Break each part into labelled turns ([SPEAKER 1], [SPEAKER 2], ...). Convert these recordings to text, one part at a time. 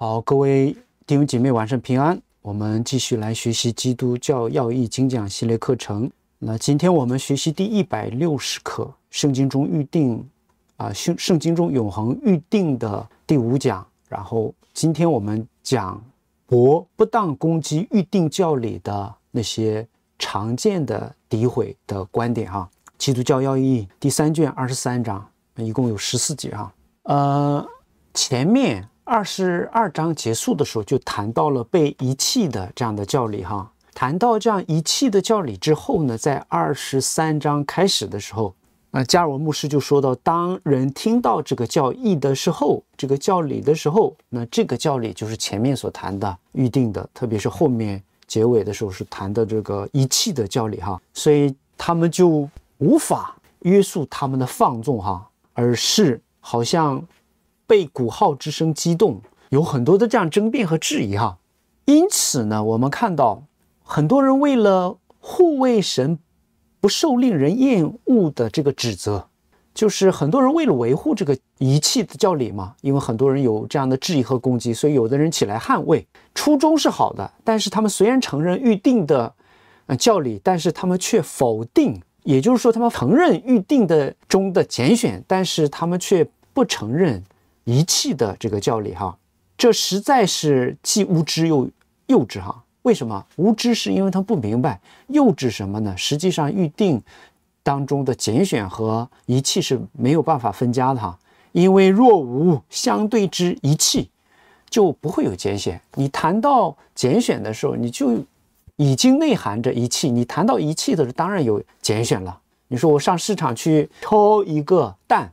[SPEAKER 1] 好，各位弟兄姐妹，晚上平安。我们继续来学习《基督教要义精讲》系列课程。那今天我们学习第一百六十课，圣经中预定啊，圣圣经中永恒预定的第五讲。然后今天我们讲，博不当攻击预定教理的那些常见的诋毁的观点啊。《基督教要义》第三卷二十三章，一共有十四节啊。呃，前面。二十二章结束的时候，就谈到了被遗弃的这样的教理哈。谈到这样遗弃的教理之后呢，在二十三章开始的时候，啊，加尔文牧师就说到，当人听到这个教义的时候，这个教理的时候，那这个教理就是前面所谈的预定的，特别是后面结尾的时候是谈的这个遗弃的教理哈。所以他们就无法约束他们的放纵哈，而是好像。被鼓号之声激动，有很多的这样争辩和质疑哈，因此呢，我们看到很多人为了护卫神不受令人厌恶的这个指责，就是很多人为了维护这个遗弃的教理嘛，因为很多人有这样的质疑和攻击，所以有的人起来捍卫，初衷是好的，但是他们虽然承认预定的教理，但是他们却否定，也就是说他们承认预定的中的拣选，但是他们却不承认。遗弃的这个教理哈，这实在是既无知又幼稚哈。为什么无知？是因为他不明白幼稚什么呢？实际上，预定当中的拣选和遗弃是没有办法分家的哈。因为若无相对之遗弃，就不会有拣选。你谈到拣选的时候，你就已经内涵着遗弃；你谈到遗弃的时候，当然有拣选了。你说我上市场去挑一个蛋，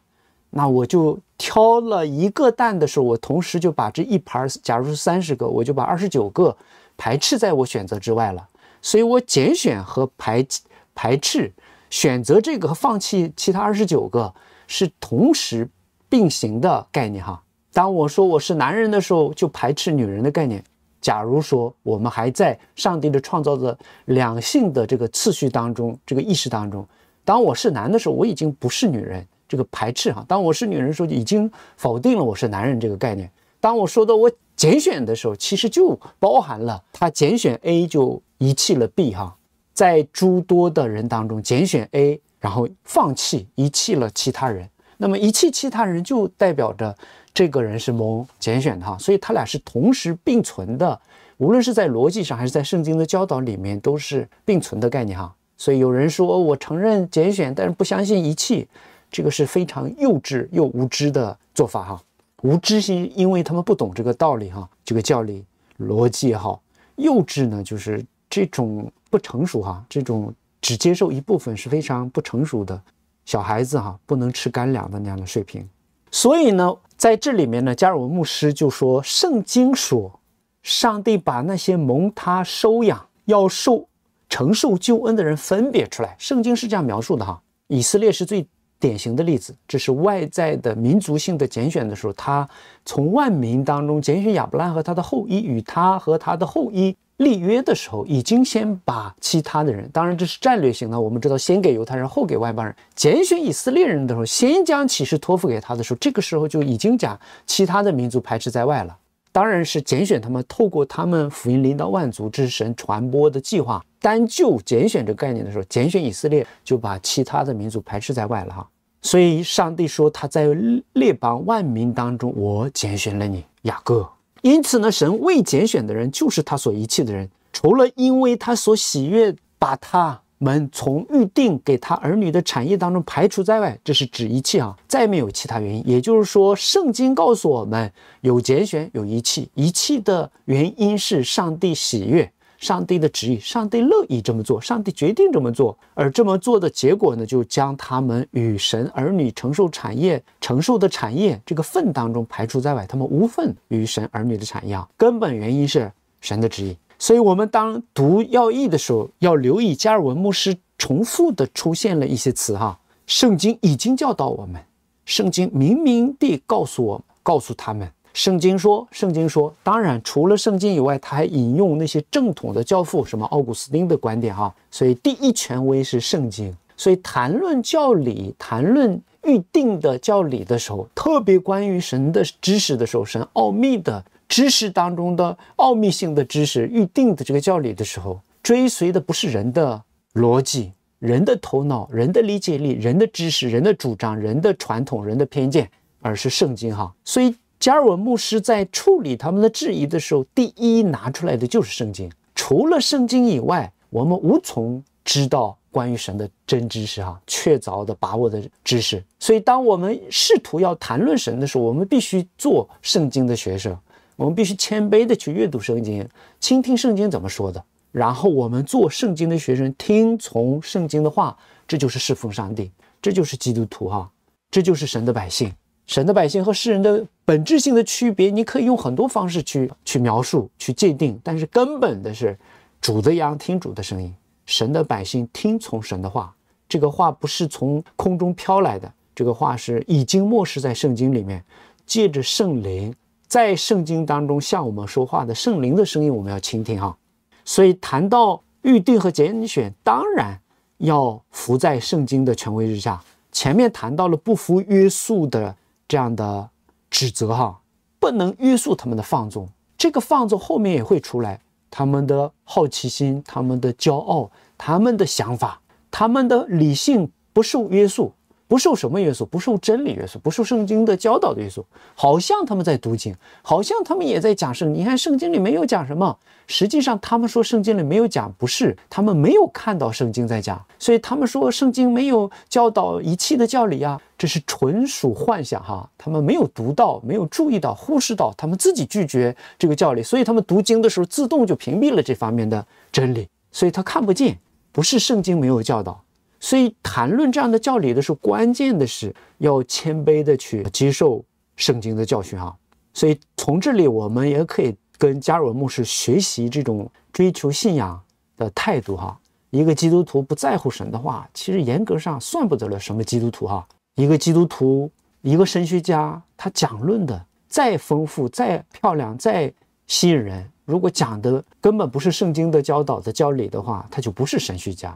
[SPEAKER 1] 那我就。挑了一个蛋的时候，我同时就把这一盘，假如是三十个，我就把二十九个排斥在我选择之外了。所以我拣选和排排斥选择这个和放弃其他二十九个是同时并行的概念哈。当我说我是男人的时候，就排斥女人的概念。假如说我们还在上帝的创造的两性的这个次序当中，这个意识当中，当我是男的时候，我已经不是女人。这个排斥哈，当我是女人的时候，已经否定了我是男人这个概念。当我说到我拣选的时候，其实就包含了他拣选 A 就遗弃了 B 哈。在诸多的人当中，拣选 A，然后放弃遗弃了其他人，那么遗弃其他人就代表着这个人是蒙拣选的哈。所以他俩是同时并存的，无论是在逻辑上还是在圣经的教导里面，都是并存的概念哈。所以有人说我承认拣选，但是不相信遗弃。这个是非常幼稚又无知的做法哈，无知是因为他们不懂这个道理哈，这个教理逻辑哈、幼稚呢就是这种不成熟哈，这种只接受一部分是非常不成熟的，小孩子哈不能吃干粮的那样的水平。所以呢，在这里面呢，加尔文牧师就说，圣经说，上帝把那些蒙他收养要受承受救恩的人分别出来，圣经是这样描述的哈，以色列是最。典型的例子，这是外在的民族性的拣选的时候，他从万民当中拣选亚伯拉罕和他的后裔，与他和他的后裔立约的时候，已经先把其他的人，当然这是战略性的，我们知道先给犹太人，后给外邦人。拣选以色列人的时候，先将启示托付给他的时候，这个时候就已经将其他的民族排斥在外了。当然是拣选他们，透过他们福音领导万族之神传播的计划。单就拣选这概念的时候，拣选以色列就把其他的民族排斥在外了。哈。所以上帝说他在列邦万民当中，我拣选了你雅各。因此呢，神未拣选的人就是他所遗弃的人，除了因为他所喜悦把他。们从预定给他儿女的产业当中排除在外，这是指遗弃啊，再没有其他原因。也就是说，圣经告诉我们有拣选，有遗弃。遗弃的原因是上帝喜悦，上帝的旨意，上帝乐意这么做，上帝决定这么做。而这么做的结果呢，就将他们与神儿女承受产业承受的产业这个份当中排除在外，他们无份与神儿女的产业啊。根本原因是神的旨意。所以，我们当读要义的时候，要留意加尔文牧师重复的出现了一些词哈。圣经已经教导我们，圣经明明地告诉我，告诉他们，圣经说，圣经说。当然，除了圣经以外，他还引用那些正统的教父，什么奥古斯丁的观点哈。所以，第一权威是圣经。所以，谈论教理，谈论预定的教理的时候，特别关于神的知识的时候，神奥秘的。知识当中的奥秘性的知识，预定的这个教理的时候，追随的不是人的逻辑、人的头脑、人的理解力、人的知识、人的主张、人的传统、人的偏见，而是圣经哈。所以，加尔文牧师在处理他们的质疑的时候，第一拿出来的就是圣经。除了圣经以外，我们无从知道关于神的真知识哈，确凿的把握的知识。所以，当我们试图要谈论神的时候，我们必须做圣经的学生。我们必须谦卑地去阅读圣经，倾听圣经怎么说的。然后我们做圣经的学生，听从圣经的话，这就是侍奉上帝，这就是基督徒哈，这就是神的百姓。神的百姓和世人的本质性的区别，你可以用很多方式去去描述、去界定，但是根本的是主的羊听主的声音，神的百姓听从神的话。这个话不是从空中飘来的，这个话是已经默示在圣经里面，借着圣灵。在圣经当中向我们说话的圣灵的声音，我们要倾听哈。所以谈到预定和拣选，当然要服在圣经的权威之下。前面谈到了不服约束的这样的指责哈，不能约束他们的放纵。这个放纵后面也会出来，他们的好奇心、他们的骄傲、他们的想法、他们的理性不受约束。不受什么约束？不受真理约束，不受圣经的教导的约束。好像他们在读经，好像他们也在讲圣你看圣经里没有讲什么，实际上他们说圣经里没有讲，不是他们没有看到圣经在讲，所以他们说圣经没有教导一切的教理啊，这是纯属幻想哈。他们没有读到，没有注意到，忽视到，他们自己拒绝这个教理，所以他们读经的时候自动就屏蔽了这方面的真理，所以他看不见，不是圣经没有教导。所以谈论这样的教理的时候，关键的是要谦卑的去接受圣经的教训啊。所以从这里，我们也可以跟加尔文牧师学习这种追求信仰的态度哈。一个基督徒不在乎神的话，其实严格上算不得了什么基督徒哈。一个基督徒，一个神学家，他讲论的再丰富、再漂亮、再吸引人，如果讲的根本不是圣经的教导的教理的话，他就不是神学家。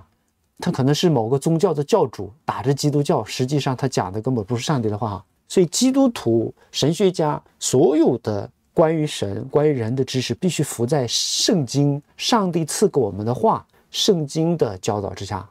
[SPEAKER 1] 他可能是某个宗教的教主，打着基督教，实际上他讲的根本不是上帝的话。所以，基督徒神学家所有的关于神、关于人的知识，必须服在圣经上帝赐给我们的话、圣经的教导之下。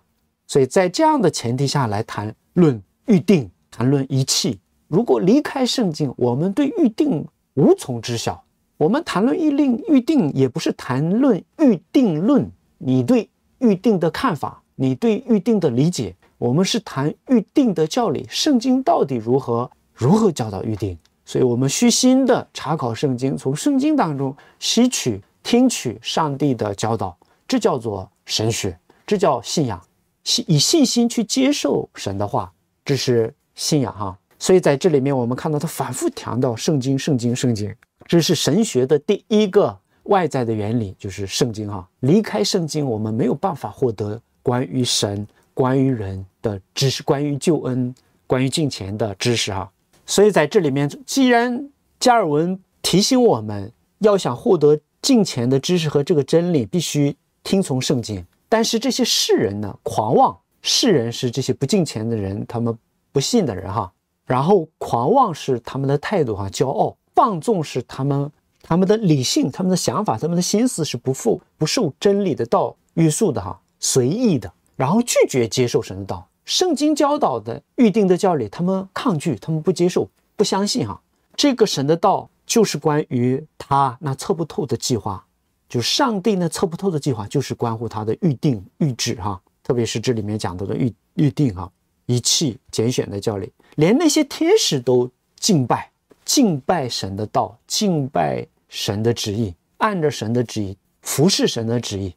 [SPEAKER 1] 所以在这样的前提下来谈论预定，谈论一切。如果离开圣经，我们对预定无从知晓。我们谈论预定，预定也不是谈论预定论。你对预定的看法？你对预定的理解，我们是谈预定的教理，圣经到底如何如何教导预定？所以，我们虚心的查考圣经，从圣经当中吸取、听取上帝的教导，这叫做神学，这叫信仰，信以信心去接受神的话，这是信仰哈。所以，在这里面，我们看到他反复强调圣经、圣经、圣经，这是神学的第一个外在的原理，就是圣经哈。离开圣经，我们没有办法获得。关于神、关于人的知识、关于救恩、关于金钱的知识哈，所以在这里面，既然加尔文提醒我们要想获得金钱的知识和这个真理，必须听从圣经。但是这些世人呢，狂妄，世人是这些不敬钱的人，他们不信的人哈。然后狂妄是他们的态度哈，骄傲放纵是他们他们的理性、他们的想法、他们的心思是不负不受真理的道约束的哈。随意的，然后拒绝接受神的道。圣经教导的预定的教理，他们抗拒，他们不接受，不相信。哈，这个神的道就是关于他那测不透的计划，就上帝那测不透的计划，就是关乎他的预定预旨。哈，特别是这里面讲到的预预定哈，遗弃拣选的教理，连那些天使都敬拜敬拜神的道，敬拜神的旨意，按着神的旨意服侍神的旨意。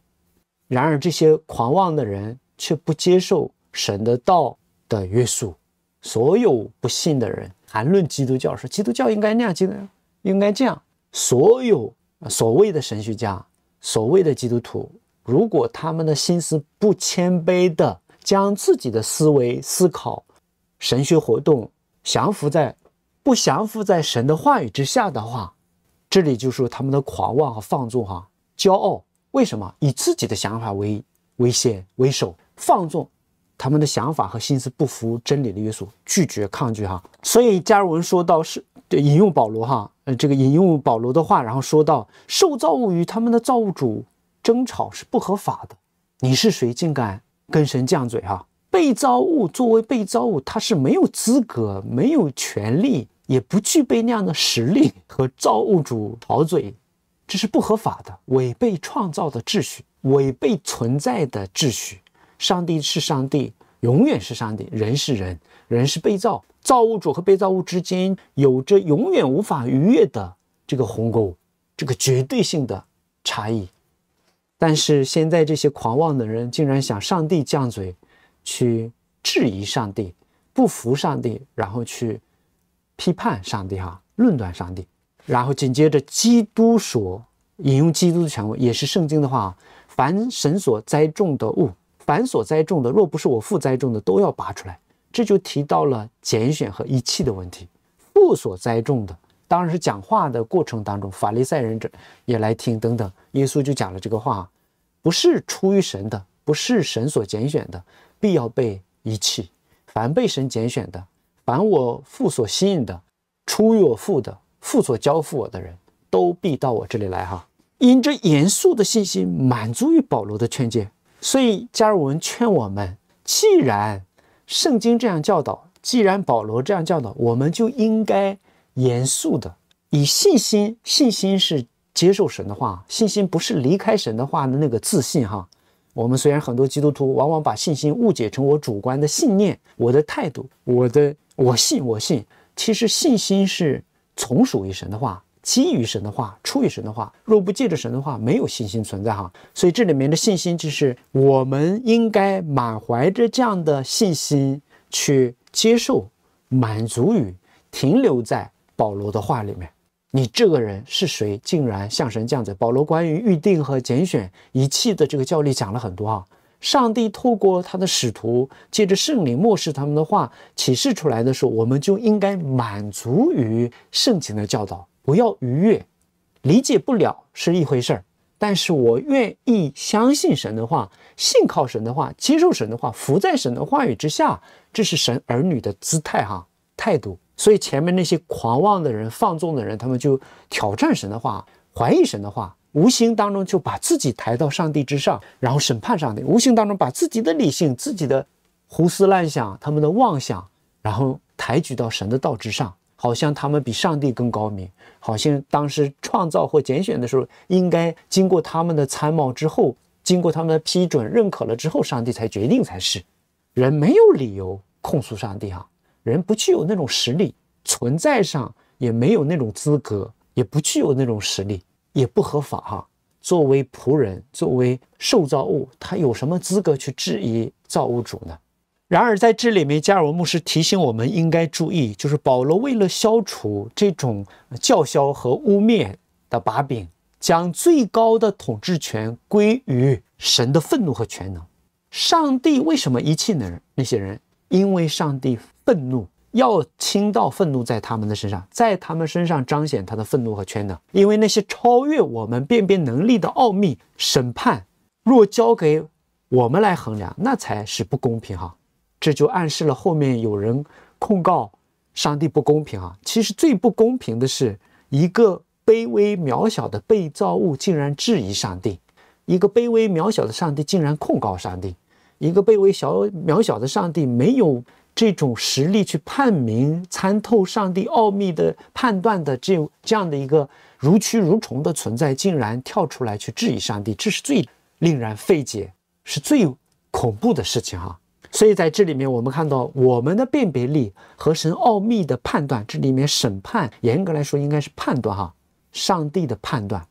[SPEAKER 1] 然而，这些狂妄的人却不接受神的道的约束。所有不信的人谈论基督教说基督教应该那样，应该应该这样。所有所谓的神学家、所谓的基督徒，如果他们的心思不谦卑地将自己的思维、思考、神学活动降服在不降服在神的话语之下的话，这里就说他们的狂妄和放纵，哈，骄傲。为什么以自己的想法为为先为首放纵他们的想法和心思不服真理的约束拒绝抗拒哈？所以加尔文说到是引用保罗哈，呃，这个引用保罗的话，然后说到受造物与他们的造物主争吵是不合法的。你是谁竟敢跟神犟嘴哈？被造物作为被造物，他是没有资格、没有权利，也不具备那样的实力和造物主吵嘴。这是不合法的，违背创造的秩序，违背存在的秩序。上帝是上帝，永远是上帝；人是人，人是被造。造物主和被造物之间有着永远无法逾越的这个鸿沟，这个绝对性的差异。但是现在这些狂妄的人竟然想上帝犟嘴，去质疑上帝，不服上帝，然后去批判上帝，哈，论断上帝。然后紧接着，基督说，引用基督的权威，也是圣经的话：“凡神所栽种的物，凡所栽种的，若不是我父栽种的，都要拔出来。”这就提到了拣选和遗弃的问题。父所栽种的，当然是讲话的过程当中，法利赛人者也来听等等。耶稣就讲了这个话：“不是出于神的，不是神所拣选的，必要被遗弃；凡被神拣选的，凡我父所吸引的，出于我父的。”父所交付我的人都必到我这里来哈，因这严肃的信心满足于保罗的劝诫，所以加尔文劝我们，既然圣经这样教导，既然保罗这样教导，我们就应该严肃的以信心。信心是接受神的话，信心不是离开神的话的那个自信哈。我们虽然很多基督徒往往把信心误解成我主观的信念、我的态度、我的我信我信，其实信心是。从属于神的话，基于神的话，出于神的话，若不借着神的话，没有信心存在哈。所以这里面的信心就是，我们应该满怀着这样的信心去接受、满足于停留在保罗的话里面。你这个人是谁？竟然像神这样子？保罗关于预定和拣选、仪器的这个教例讲了很多哈。上帝透过他的使徒，借着圣灵漠视他们的话启示出来的时候，我们就应该满足于圣经的教导，不要逾越。理解不了是一回事儿，但是我愿意相信神的话，信靠神的话，接受神的话，服在神的话语之下，这是神儿女的姿态哈态度。所以前面那些狂妄的人、放纵的人，他们就挑战神的话，怀疑神的话。无形当中就把自己抬到上帝之上，然后审判上帝。无形当中把自己的理性、自己的胡思乱想、他们的妄想，然后抬举到神的道之上，好像他们比上帝更高明。好像当时创造或拣选的时候，应该经过他们的参谋之后，经过他们的批准、认可了之后，上帝才决定才是。人没有理由控诉上帝啊！人不具有那种实力，存在上也没有那种资格，也不具有那种实力。也不合法哈。作为仆人，作为受造物，他有什么资格去质疑造物主呢？然而在这里面，加尔文牧师提醒我们，应该注意，就是保罗为了消除这种叫嚣和污蔑的把柄，将最高的统治权归于神的愤怒和全能。上帝为什么遗弃人？那些人因为上帝愤怒。要倾倒愤怒在他们的身上，在他们身上彰显他的愤怒和全能，因为那些超越我们辨别能力的奥秘审判，若交给我们来衡量，那才是不公平哈。这就暗示了后面有人控告上帝不公平啊。其实最不公平的是，一个卑微渺小的被造物竟然质疑上帝，一个卑微渺小的上帝竟然控告上帝，一个卑微小渺小的上帝没有。这种实力去判明参透上帝奥秘的判断的这这样的一个如蛆如虫的存在，竟然跳出来去质疑上帝，这是最令人费解，是最恐怖的事情哈。所以在这里面，我们看到我们的辨别力和神奥秘的判断，这里面审判严格来说应该是判断哈，上帝的判断，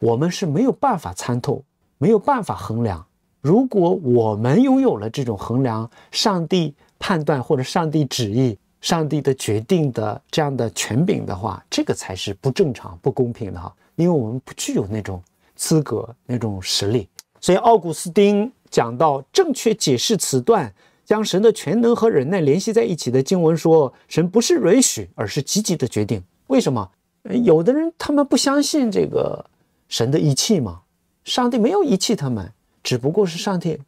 [SPEAKER 1] 我们是没有办法参透，没有办法衡量。如果我们拥有了这种衡量上帝，判断或者上帝旨意、上帝的决定的这样的权柄的话，这个才是不正常、不公平的哈，因为我们不具有那种资格、那种实力。所以奥古斯丁讲到正确解释此段，将神的全能和忍耐联系在一起的经文，说神不是允许，而是积极的决定。为什么？有的人他们不相信这个神的遗弃吗？上帝没有遗弃他们，只不过是上帝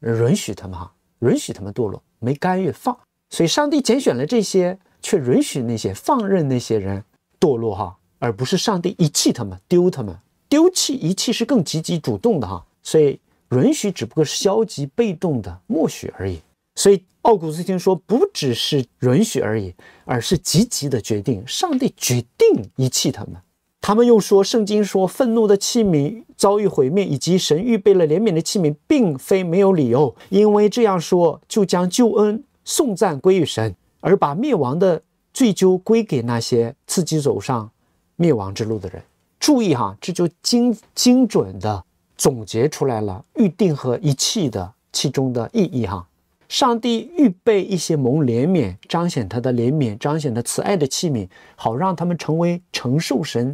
[SPEAKER 1] 允许他们哈，允许他们堕落。没干预放，所以上帝拣选了这些，却允许那些放任那些人堕落哈，而不是上帝遗弃他们丢他们丢弃遗弃是更积极主动的哈，所以允许只不过是消极被动的默许而已。所以奥古斯丁说，不只是允许而已，而是积极的决定，上帝决定遗弃他们。他们又说，圣经说愤怒的器皿遭遇毁灭，以及神预备了怜悯的器皿，并非没有理由，因为这样说就将救恩颂赞归于神，而把灭亡的追究归给那些自己走上灭亡之路的人。注意哈，这就精精准的总结出来了预定和遗弃的其中的意义哈。上帝预备一些蒙怜悯、彰显他的怜悯、彰显他慈爱的器皿，好让他们成为承受神。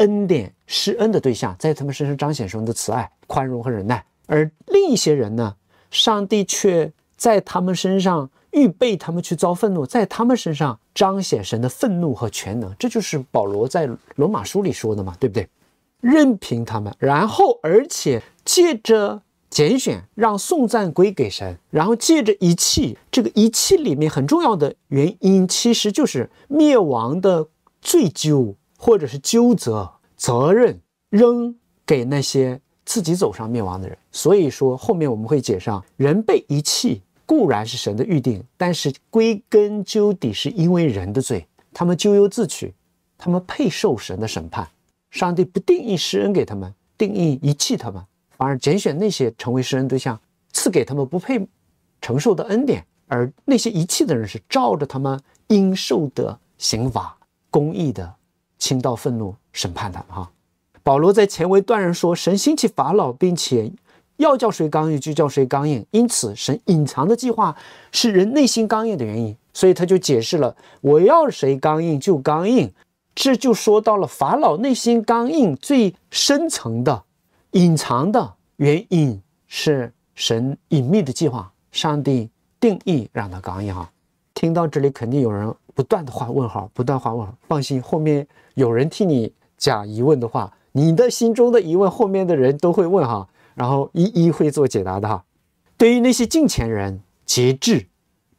[SPEAKER 1] 恩典施恩的对象在他们身上彰显神的慈爱、宽容和忍耐，而另一些人呢，上帝却在他们身上预备他们去遭愤怒，在他们身上彰显神的愤怒和全能。这就是保罗在罗马书里说的嘛，对不对？任凭他们，然后而且借着拣选让送赞归给神，然后借着遗弃，这个遗弃里面很重要的原因其实就是灭亡的罪疚。或者是纠责责任扔给那些自己走上灭亡的人，所以说后面我们会解上人被遗弃固然是神的预定，但是归根究底是因为人的罪，他们咎由自取，他们配受神的审判。上帝不定义施恩给他们，定义遗弃他们，反而拣选那些成为施恩对象，赐给他们不配承受的恩典，而那些遗弃的人是照着他们应受的刑罚公义的。听到愤怒审判的哈，保罗在前文断然说：“神兴起法老，并且要叫谁刚硬就叫谁刚硬，因此神隐藏的计划是人内心刚硬的原因。”所以他就解释了：“我要谁刚硬就刚硬。”这就说到了法老内心刚硬最深层的隐藏的原因是神隐秘的计划，上帝定义让他刚硬。哈，听到这里肯定有人。不断的换问号，不断画问号。放心，后面有人替你讲疑问的话，你的心中的疑问，后面的人都会问哈，然后一一会做解答的哈。对于那些近前人节制，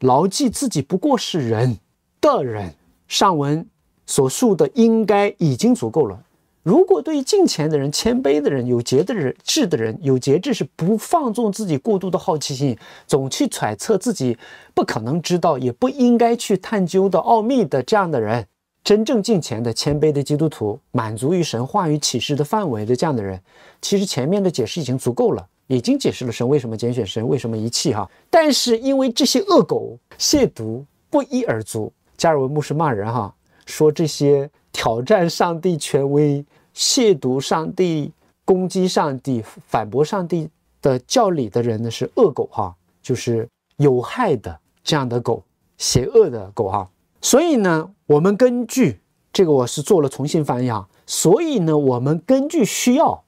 [SPEAKER 1] 牢记自己不过是人的人，上文所述的应该已经足够了。如果对于近前的人、谦卑的人、有节的人、智的人、有节制是不放纵自己过度的好奇心，总去揣测自己不可能知道也不应该去探究的奥秘的这样的人，真正近前的、谦卑的基督徒，满足于神话语启示的范围的这样的人，其实前面的解释已经足够了，已经解释了神为什么拣选、神为什么遗弃哈。但是因为这些恶狗亵渎不一而足，加尔文牧师骂人哈，说这些。挑战上帝权威、亵渎上帝、攻击上帝、反驳上帝的教理的人呢，是恶狗哈，就是有害的这样的狗，邪恶的狗哈。所以呢，我们根据这个，我是做了重新翻译哈。所以呢，我们根据需要，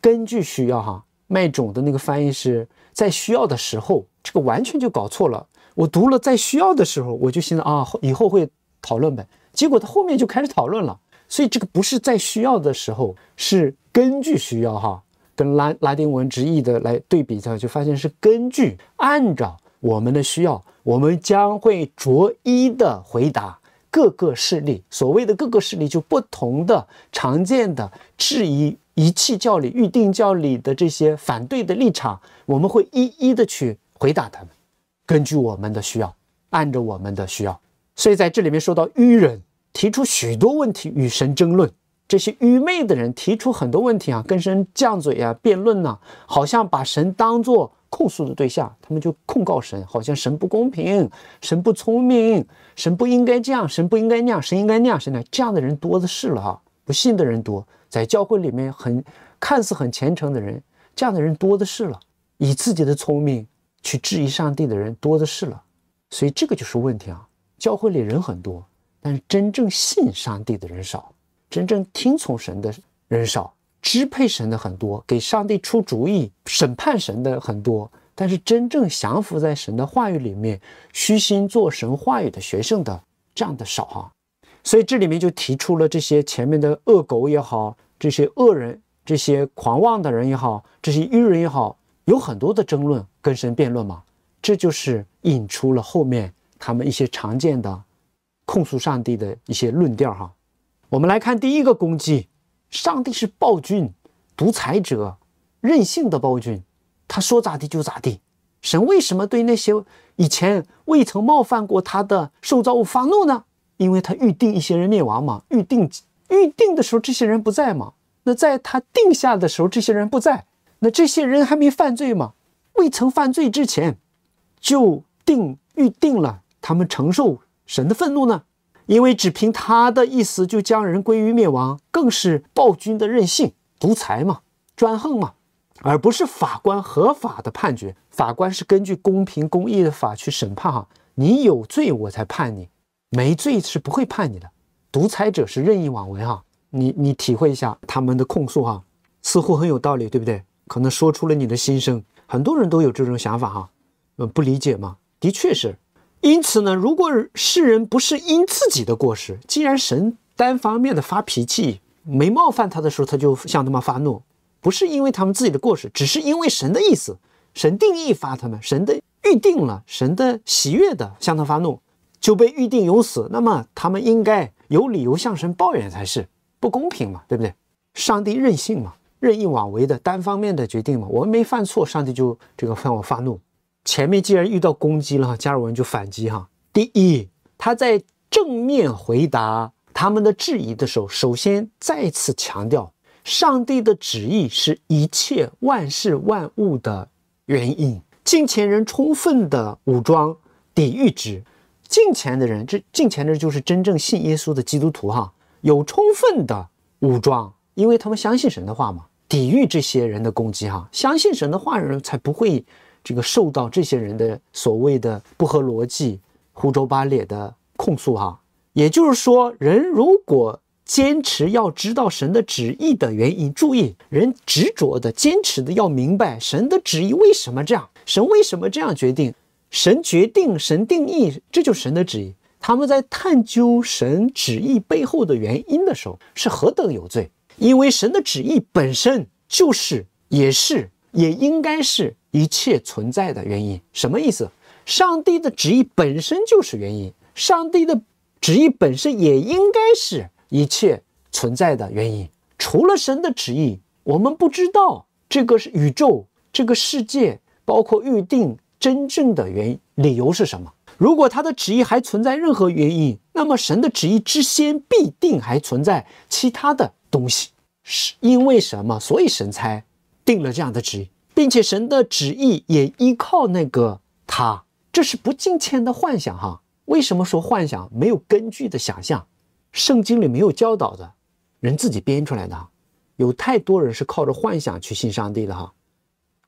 [SPEAKER 1] 根据需要哈。麦种的那个翻译是在需要的时候，这个完全就搞错了。我读了在需要的时候，我就寻思啊，以后会讨论呗。结果他后面就开始讨论了，所以这个不是在需要的时候，是根据需要哈，跟拉拉丁文直译的来对比一下，就发现是根据按照我们的需要，我们将会逐一的回答各个事例。所谓的各个事例，就不同的常见的质疑遗弃教理预定教理的这些反对的立场，我们会一一的去回答他们，根据我们的需要，按照我们的需要。所以在这里面说到愚人提出许多问题与神争论，这些愚昧的人提出很多问题啊，跟神犟嘴啊，辩论呢，好像把神当做控诉的对象，他们就控告神，好像神不公平，神不聪明，神不应该这样，神不应该那样，神应该那样，神的这样的人多的是了哈，不信的人多，在教会里面很看似很虔诚的人，这样的人多的是了，以自己的聪明去质疑上帝的人多的是了，所以这个就是问题啊。教会里人很多，但是真正信上帝的人少，真正听从神的人少，支配神的很多，给上帝出主意、审判神的很多，但是真正降服在神的话语里面、虚心做神话语的学生的这样的少哈。所以这里面就提出了这些前面的恶狗也好，这些恶人、这些狂妄的人也好，这些愚人也好，有很多的争论跟神辩论嘛。这就是引出了后面。他们一些常见的控诉上帝的一些论调，哈，我们来看第一个攻击：上帝是暴君、独裁者、任性的暴君，他说咋地就咋地。神为什么对那些以前未曾冒犯过他的受造物发怒呢？因为他预定一些人灭亡嘛，预定预定的时候这些人不在嘛，那在他定下的时候这些人不在，那这些人还没犯罪嘛，未曾犯罪之前就定预定了。他们承受神的愤怒呢？因为只凭他的意思就将人归于灭亡，更是暴君的任性、独裁嘛，专横嘛，而不是法官合法的判决。法官是根据公平、公义的法去审判，哈，你有罪我才判你，没罪是不会判你的。独裁者是任意妄为，哈，你你体会一下他们的控诉，哈，似乎很有道理，对不对？可能说出了你的心声，很多人都有这种想法，哈，嗯，不理解嘛，的确是。因此呢，如果世人不是因自己的过失，既然神单方面的发脾气，没冒犯他的时候，他就向他们发怒，不是因为他们自己的过失，只是因为神的意思，神定义发他们，神的预定了，神的喜悦的向他发怒，就被预定有死，那么他们应该有理由向神抱怨才是不公平嘛，对不对？上帝任性嘛，任意妄为的单方面的决定嘛，我们没犯错，上帝就这个犯我发怒。前面既然遇到攻击了，哈，加尔文就反击哈。第一，他在正面回答他们的质疑的时候，首先再次强调，上帝的旨意是一切万事万物的原因。进前人充分的武装抵御之，进前的人，这进前的就是真正信耶稣的基督徒哈，有充分的武装，因为他们相信神的话嘛，抵御这些人的攻击哈，相信神的话人才不会。这个受到这些人的所谓的不合逻辑、胡诌八咧的控诉，哈，也就是说，人如果坚持要知道神的旨意的原因，注意，人执着的、坚持的要明白神的旨意为什么这样，神为什么这样决定，神决定，神定义，这就是神的旨意。他们在探究神旨意背后的原因的时候，是何等有罪，因为神的旨意本身就是，也是，也应该是。一切存在的原因什么意思？上帝的旨意本身就是原因，上帝的旨意本身也应该是一切存在的原因。除了神的旨意，我们不知道这个是宇宙、这个世界包括预定真正的原因理由是什么。如果他的旨意还存在任何原因，那么神的旨意之先必定还存在其他的东西。是因为什么，所以神才定了这样的旨意？并且神的旨意也依靠那个他，这是不敬虔的幻想哈。为什么说幻想？没有根据的想象，圣经里没有教导的，人自己编出来的。有太多人是靠着幻想去信上帝的哈。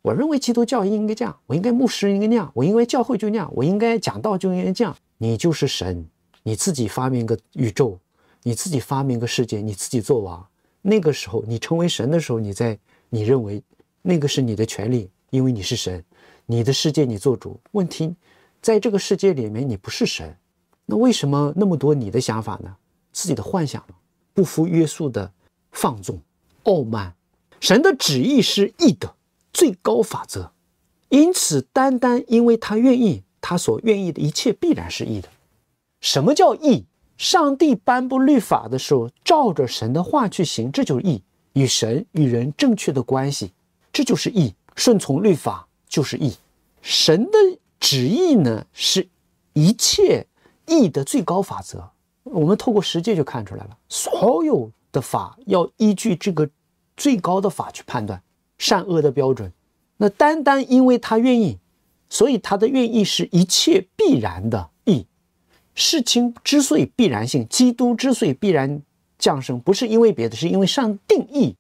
[SPEAKER 1] 我认为基督教应该这样，我应该牧师应该那样，我应该教会就那样，我应该讲道就应该这样。你就是神，你自己发明个宇宙，你自己发明个世界，你自己做王。那个时候你成为神的时候，你在你认为。那个是你的权利，因为你是神，你的世界你做主。问题，在这个世界里面，你不是神，那为什么那么多你的想法呢？自己的幻想不服约束的放纵，傲慢。神的旨意是义的最高法则，因此单单因为他愿意，他所愿意的一切必然是义的。什么叫义？上帝颁布律法的时候，照着神的话去行，这就是义。与神与人正确的关系。这就是义，顺从律法就是义。神的旨意呢，是一切义的最高法则。我们透过实践就看出来了，所有的法要依据这个最高的法去判断善恶的标准。那单单因为他愿意，所以他的愿意是一切必然的义。事情之所以必然性，基督之所以必然降生，不是因为别的，是因为上定义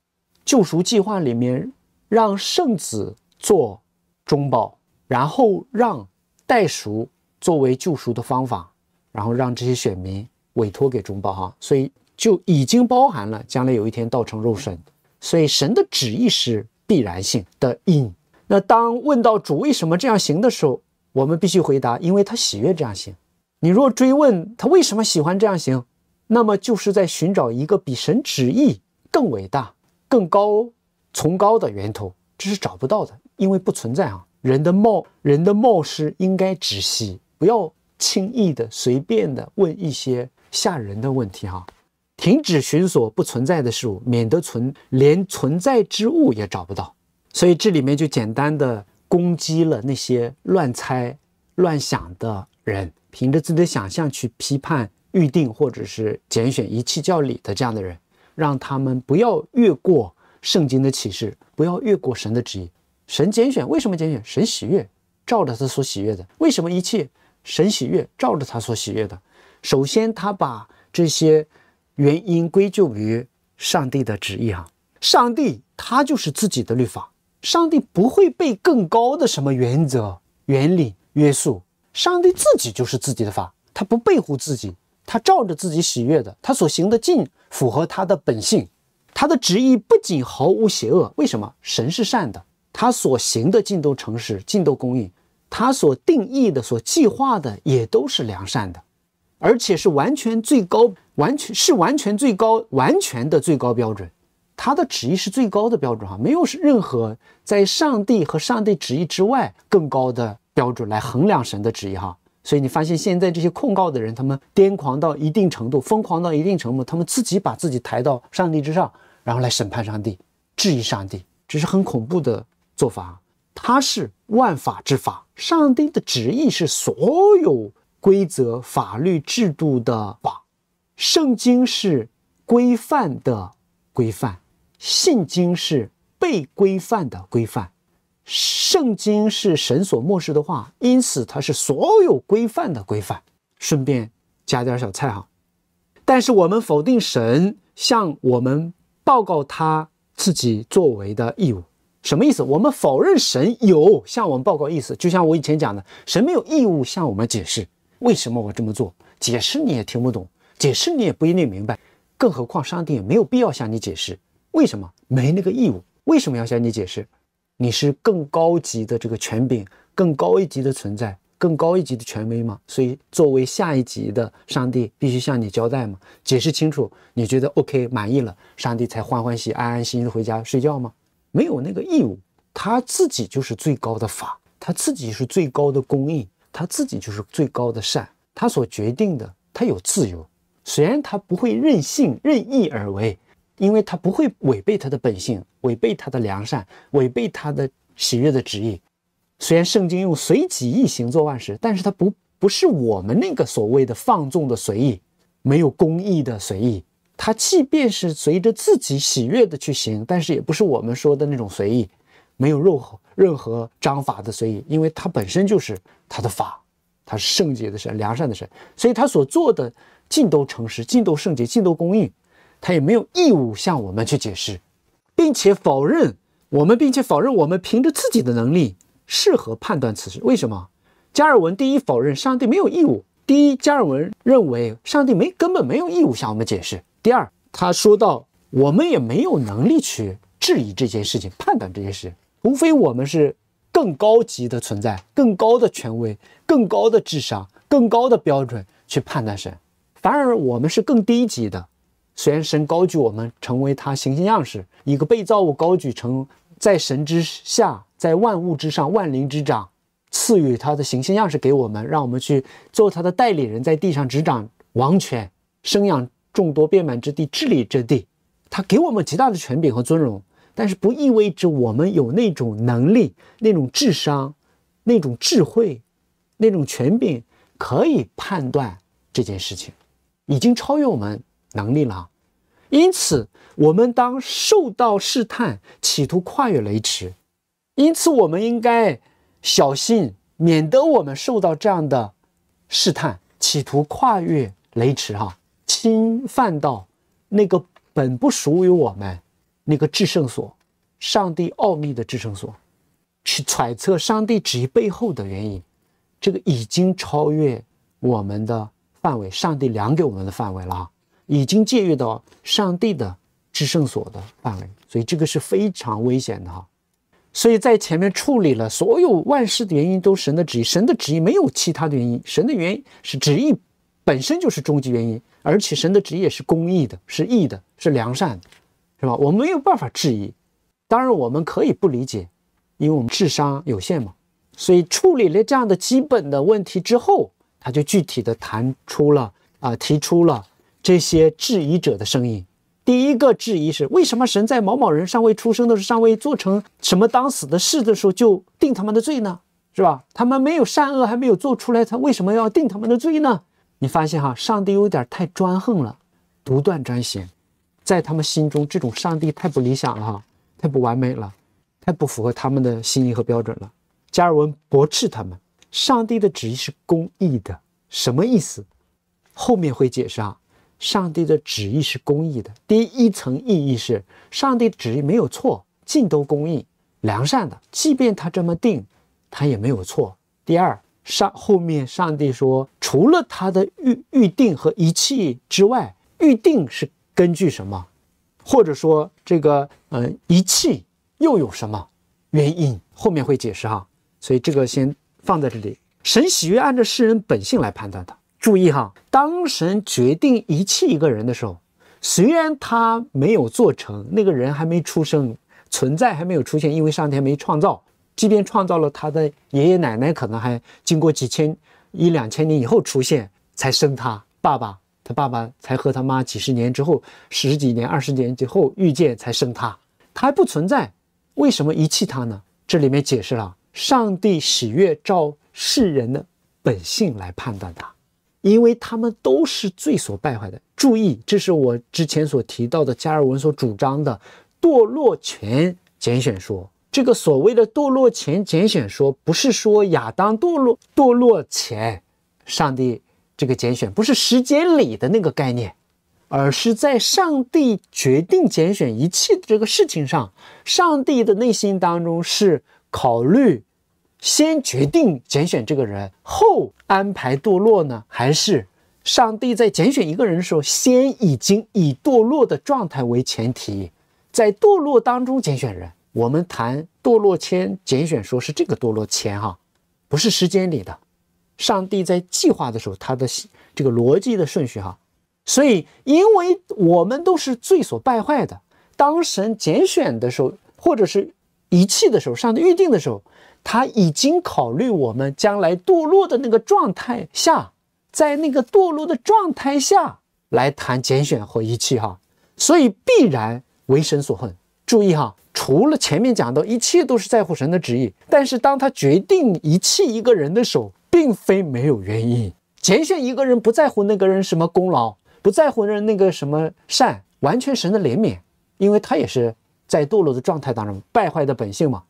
[SPEAKER 1] 救赎计划里面。让圣子做中保，然后让代赎作为救赎的方法，然后让这些选民委托给中保哈，所以就已经包含了将来有一天道成肉身。所以神的旨意是必然性的因。那当问到主为什么这样行的时候，我们必须回答：因为他喜悦这样行。你若追问他为什么喜欢这样行，那么就是在寻找一个比神旨意更伟大、更高。崇高的源头，这是找不到的，因为不存在啊！人的冒人的冒失应该止息，不要轻易的、随便的问一些吓人的问题啊！停止寻索不存在的事物，免得存连存在之物也找不到。所以这里面就简单的攻击了那些乱猜、乱想的人，凭着自己的想象去批判、预定或者是拣选一气教理的这样的人，让他们不要越过。圣经的启示，不要越过神的旨意。神拣选，为什么拣选？神喜悦，照着他所喜悦的。为什么一切神喜悦，照着他所喜悦的？首先，他把这些原因归咎于上帝的旨意。啊。上帝他就是自己的律法，上帝不会被更高的什么原则、原理约束。上帝自己就是自己的法，他不背负自己，他照着自己喜悦的，他所行的尽符合他的本性。他的旨意不仅毫无邪恶，为什么？神是善的，他所行的尽都诚实，尽都公义，他所定义的、所计划的也都是良善的，而且是完全最高，完全是完全最高完全的最高标准。他的旨意是最高的标准哈，没有任何在上帝和上帝旨意之外更高的标准来衡量神的旨意哈。所以你发现现在这些控告的人，他们癫狂到一定程度，疯狂到一定程度，他们自己把自己抬到上帝之上，然后来审判上帝，质疑上帝，这是很恐怖的做法。他是万法之法，上帝的旨意是所有规则、法律制度的法，圣经是规范的规范，信经是被规范的规范。圣经是神所默示的话，因此它是所有规范的规范。顺便加点小菜哈。但是我们否定神向我们报告他自己作为的义务，什么意思？我们否认神有向我们报告意思。就像我以前讲的，神没有义务向我们解释为什么我这么做，解释你也听不懂，解释你也不一定明白，更何况上帝也没有必要向你解释，为什么没那个义务？为什么要向你解释？你是更高级的这个权柄，更高一级的存在，更高一级的权威嘛？所以作为下一级的上帝，必须向你交代嘛，解释清楚，你觉得 OK 满意了，上帝才欢欢喜安安心心回家睡觉吗？没有那个义务，他自己就是最高的法，他自己是最高的公义，他自己就是最高的善，他所决定的，他有自由，虽然他不会任性任意而为。因为他不会违背他的本性，违背他的良善，违背他的喜悦的旨意。虽然圣经用随己意行做万事，但是他不不是我们那个所谓的放纵的随意，没有公义的随意。他即便是随着自己喜悦的去行，但是也不是我们说的那种随意，没有任何任何章法的随意。因为他本身就是他的法，他是圣洁的神，良善的神，所以他所做的尽都诚实，尽都圣洁，尽都公义。他也没有义务向我们去解释，并且否认我们，并且否认我们凭着自己的能力适合判断此事。为什么？加尔文第一否认上帝没有义务。第一，加尔文认为上帝没根本没有义务向我们解释。第二，他说到我们也没有能力去质疑这件事情、判断这件事，除非我们是更高级的存在、更高的权威、更高的智商、更高的标准去判断神。反而我们是更低级的。虽然神高举我们，成为他形象样式。一个被造物高举成在神之下，在万物之上，万灵之长，赐予他的形象样式给我们，让我们去做他的代理人，在地上执掌王权，生养众多遍满之地，治理之地。他给我们极大的权柄和尊荣，但是不意味着我们有那种能力、那种智商、那种智慧、那种权柄可以判断这件事情，已经超越我们能力了。因此，我们当受到试探，企图跨越雷池；因此，我们应该小心，免得我们受到这样的试探，企图跨越雷池。哈，侵犯到那个本不属于我们、那个制胜所、上帝奥秘的制胜所，去揣测上帝旨意背后的原因，这个已经超越我们的范围，上帝量给我们的范围了。哈。已经借喻到上帝的至圣所的范围，所以这个是非常危险的哈。所以在前面处理了所有万事的原因都神的旨意，神的旨意没有其他的原因，神的原因是旨意本身就是终极原因，而且神的旨意是公义的，是义的，是良善的，是吧？我们没有办法质疑，当然我们可以不理解，因为我们智商有限嘛。所以处理了这样的基本的问题之后，他就具体的谈出了啊，提出了。这些质疑者的声音，第一个质疑是：为什么神在某某人尚未出生的时候，尚未做成什么当死的事的时候，就定他们的罪呢？是吧？他们没有善恶，还没有做出来，他为什么要定他们的罪呢？你发现哈，上帝有点太专横了，独断专行，在他们心中，这种上帝太不理想了哈，太不完美了，太不符合他们的心意和标准了。加尔文驳斥他们：上帝的旨意是公义的，什么意思？后面会解释啊。上帝的旨意是公义的。第一层意义是，上帝旨意没有错，尽都公义、良善的。即便他这么定，他也没有错。第二，上后面上帝说，除了他的预预定和仪器之外，预定是根据什么？或者说这个嗯仪器又有什么原因？后面会解释哈。所以这个先放在这里。神喜悦按照世人本性来判断的，注意哈，当神决定遗弃一个人的时候，虽然他没有做成，那个人还没出生，存在还没有出现，因为上天没创造，即便创造了，他的爷爷奶奶可能还经过几千、一两千年以后出现，才生他爸爸，他爸爸才和他妈几十年之后、十几年、二十年之后遇见，才生他，他还不存在，为什么遗弃他呢？这里面解释了，上帝喜悦照世人的本性来判断他。因为他们都是罪所败坏的。注意，这是我之前所提到的加尔文所主张的堕落前拣选说。这个所谓的堕落前拣选说，不是说亚当堕落，堕落前上帝这个拣选不是时间里的那个概念，而是在上帝决定拣选一切的这个事情上，上帝的内心当中是考虑。先决定拣选这个人，后安排堕落呢？还是上帝在拣选一个人的时候，先已经以堕落的状态为前提，在堕落当中拣选人？我们谈堕落前拣选，说是这个堕落前哈，不是时间里的。上帝在计划的时候，他的这个逻辑的顺序哈，所以，因为我们都是罪所败坏的，当神拣选的时候，或者是遗弃的时候，上帝预定的时候。他已经考虑我们将来堕落的那个状态下，在那个堕落的状态下来谈拣选和遗弃哈，所以必然为神所恨。注意哈，除了前面讲到一切都是在乎神的旨意，但是当他决定遗弃一个人的时候，并非没有原因。拣选一个人不在乎那个人什么功劳，不在乎人那个什么善，完全神的怜悯，因为他也是在堕落的状态当中败坏的本性嘛。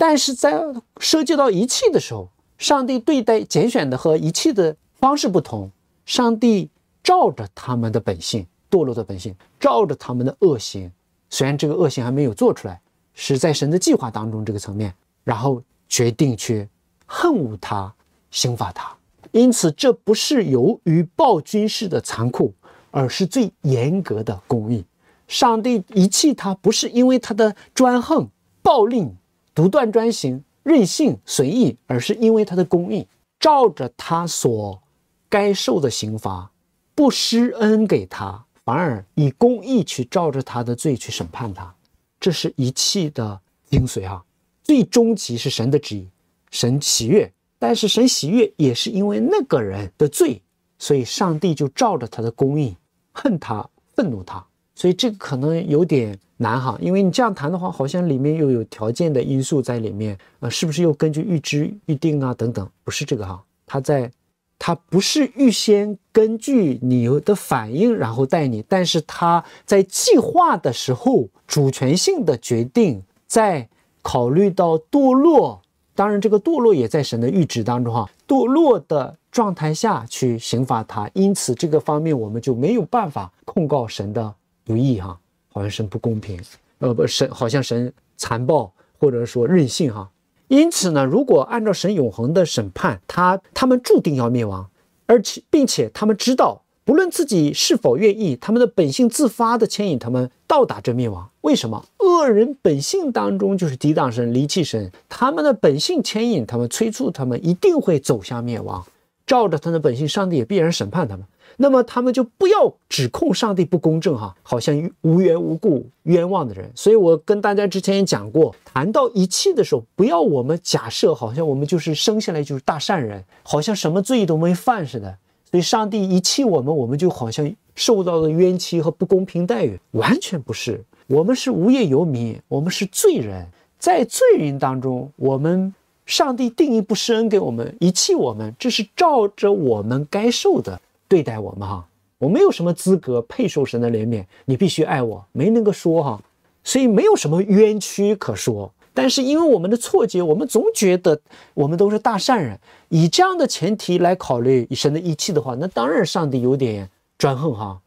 [SPEAKER 1] 但是在涉及到遗弃的时候，上帝对待拣选的和遗弃的方式不同。上帝照着他们的本性，堕落的本性，照着他们的恶行，虽然这个恶行还没有做出来，是在神的计划当中这个层面，然后决定去恨恶他，刑罚他。因此，这不是由于暴君式的残酷，而是最严格的公义。上帝遗弃他，不是因为他的专横暴令，独断专行、任性随意，而是因为他的公义，照着他所该受的刑罚，不施恩给他，反而以公义去照着他的罪去审判他。这是一气的精髓啊！最终极是神的旨意，神喜悦，但是神喜悦也是因为那个人的罪，所以上帝就照着他的公义恨他、愤怒他。所以这个可能有点。难哈，因为你这样谈的话，好像里面又有条件的因素在里面，呃，是不是又根据预知预定啊等等？不是这个哈，他在他不是预先根据你的反应然后带你，但是他在计划的时候主权性的决定，在考虑到堕落，当然这个堕落也在神的预知当中哈，堕落的状态下去刑罚他，因此这个方面我们就没有办法控告神的不义哈。好像神不公平，呃，不神好像神残暴或者说任性哈。因此呢，如果按照神永恒的审判，他他们注定要灭亡，而且并且他们知道，不论自己是否愿意，他们的本性自发的牵引他们到达这灭亡。为什么恶人本性当中就是抵挡神、离弃神，他们的本性牵引他们、催促他们，一定会走向灭亡。照着他的本性，上帝也必然审判他们。那么他们就不要指控上帝不公正哈，好像无缘无故冤枉的人。所以我跟大家之前也讲过，谈到遗弃的时候，不要我们假设，好像我们就是生下来就是大善人，好像什么罪都没犯似的。所以上帝遗弃我们，我们就好像受到了冤屈和不公平待遇，完全不是。我们是无业游民，我们是罪人，在罪人当中，我们上帝定义不施恩给我们，遗弃我们，这是照着我们该受的。对待我们哈，我没有什么资格配受神的怜悯。你必须爱我，没那个说哈，所以没有什么冤屈可说。但是因为我们的错觉，我们总觉得我们都是大善人，以这样的前提来考虑神的义气的话，那当然上帝有点专横哈。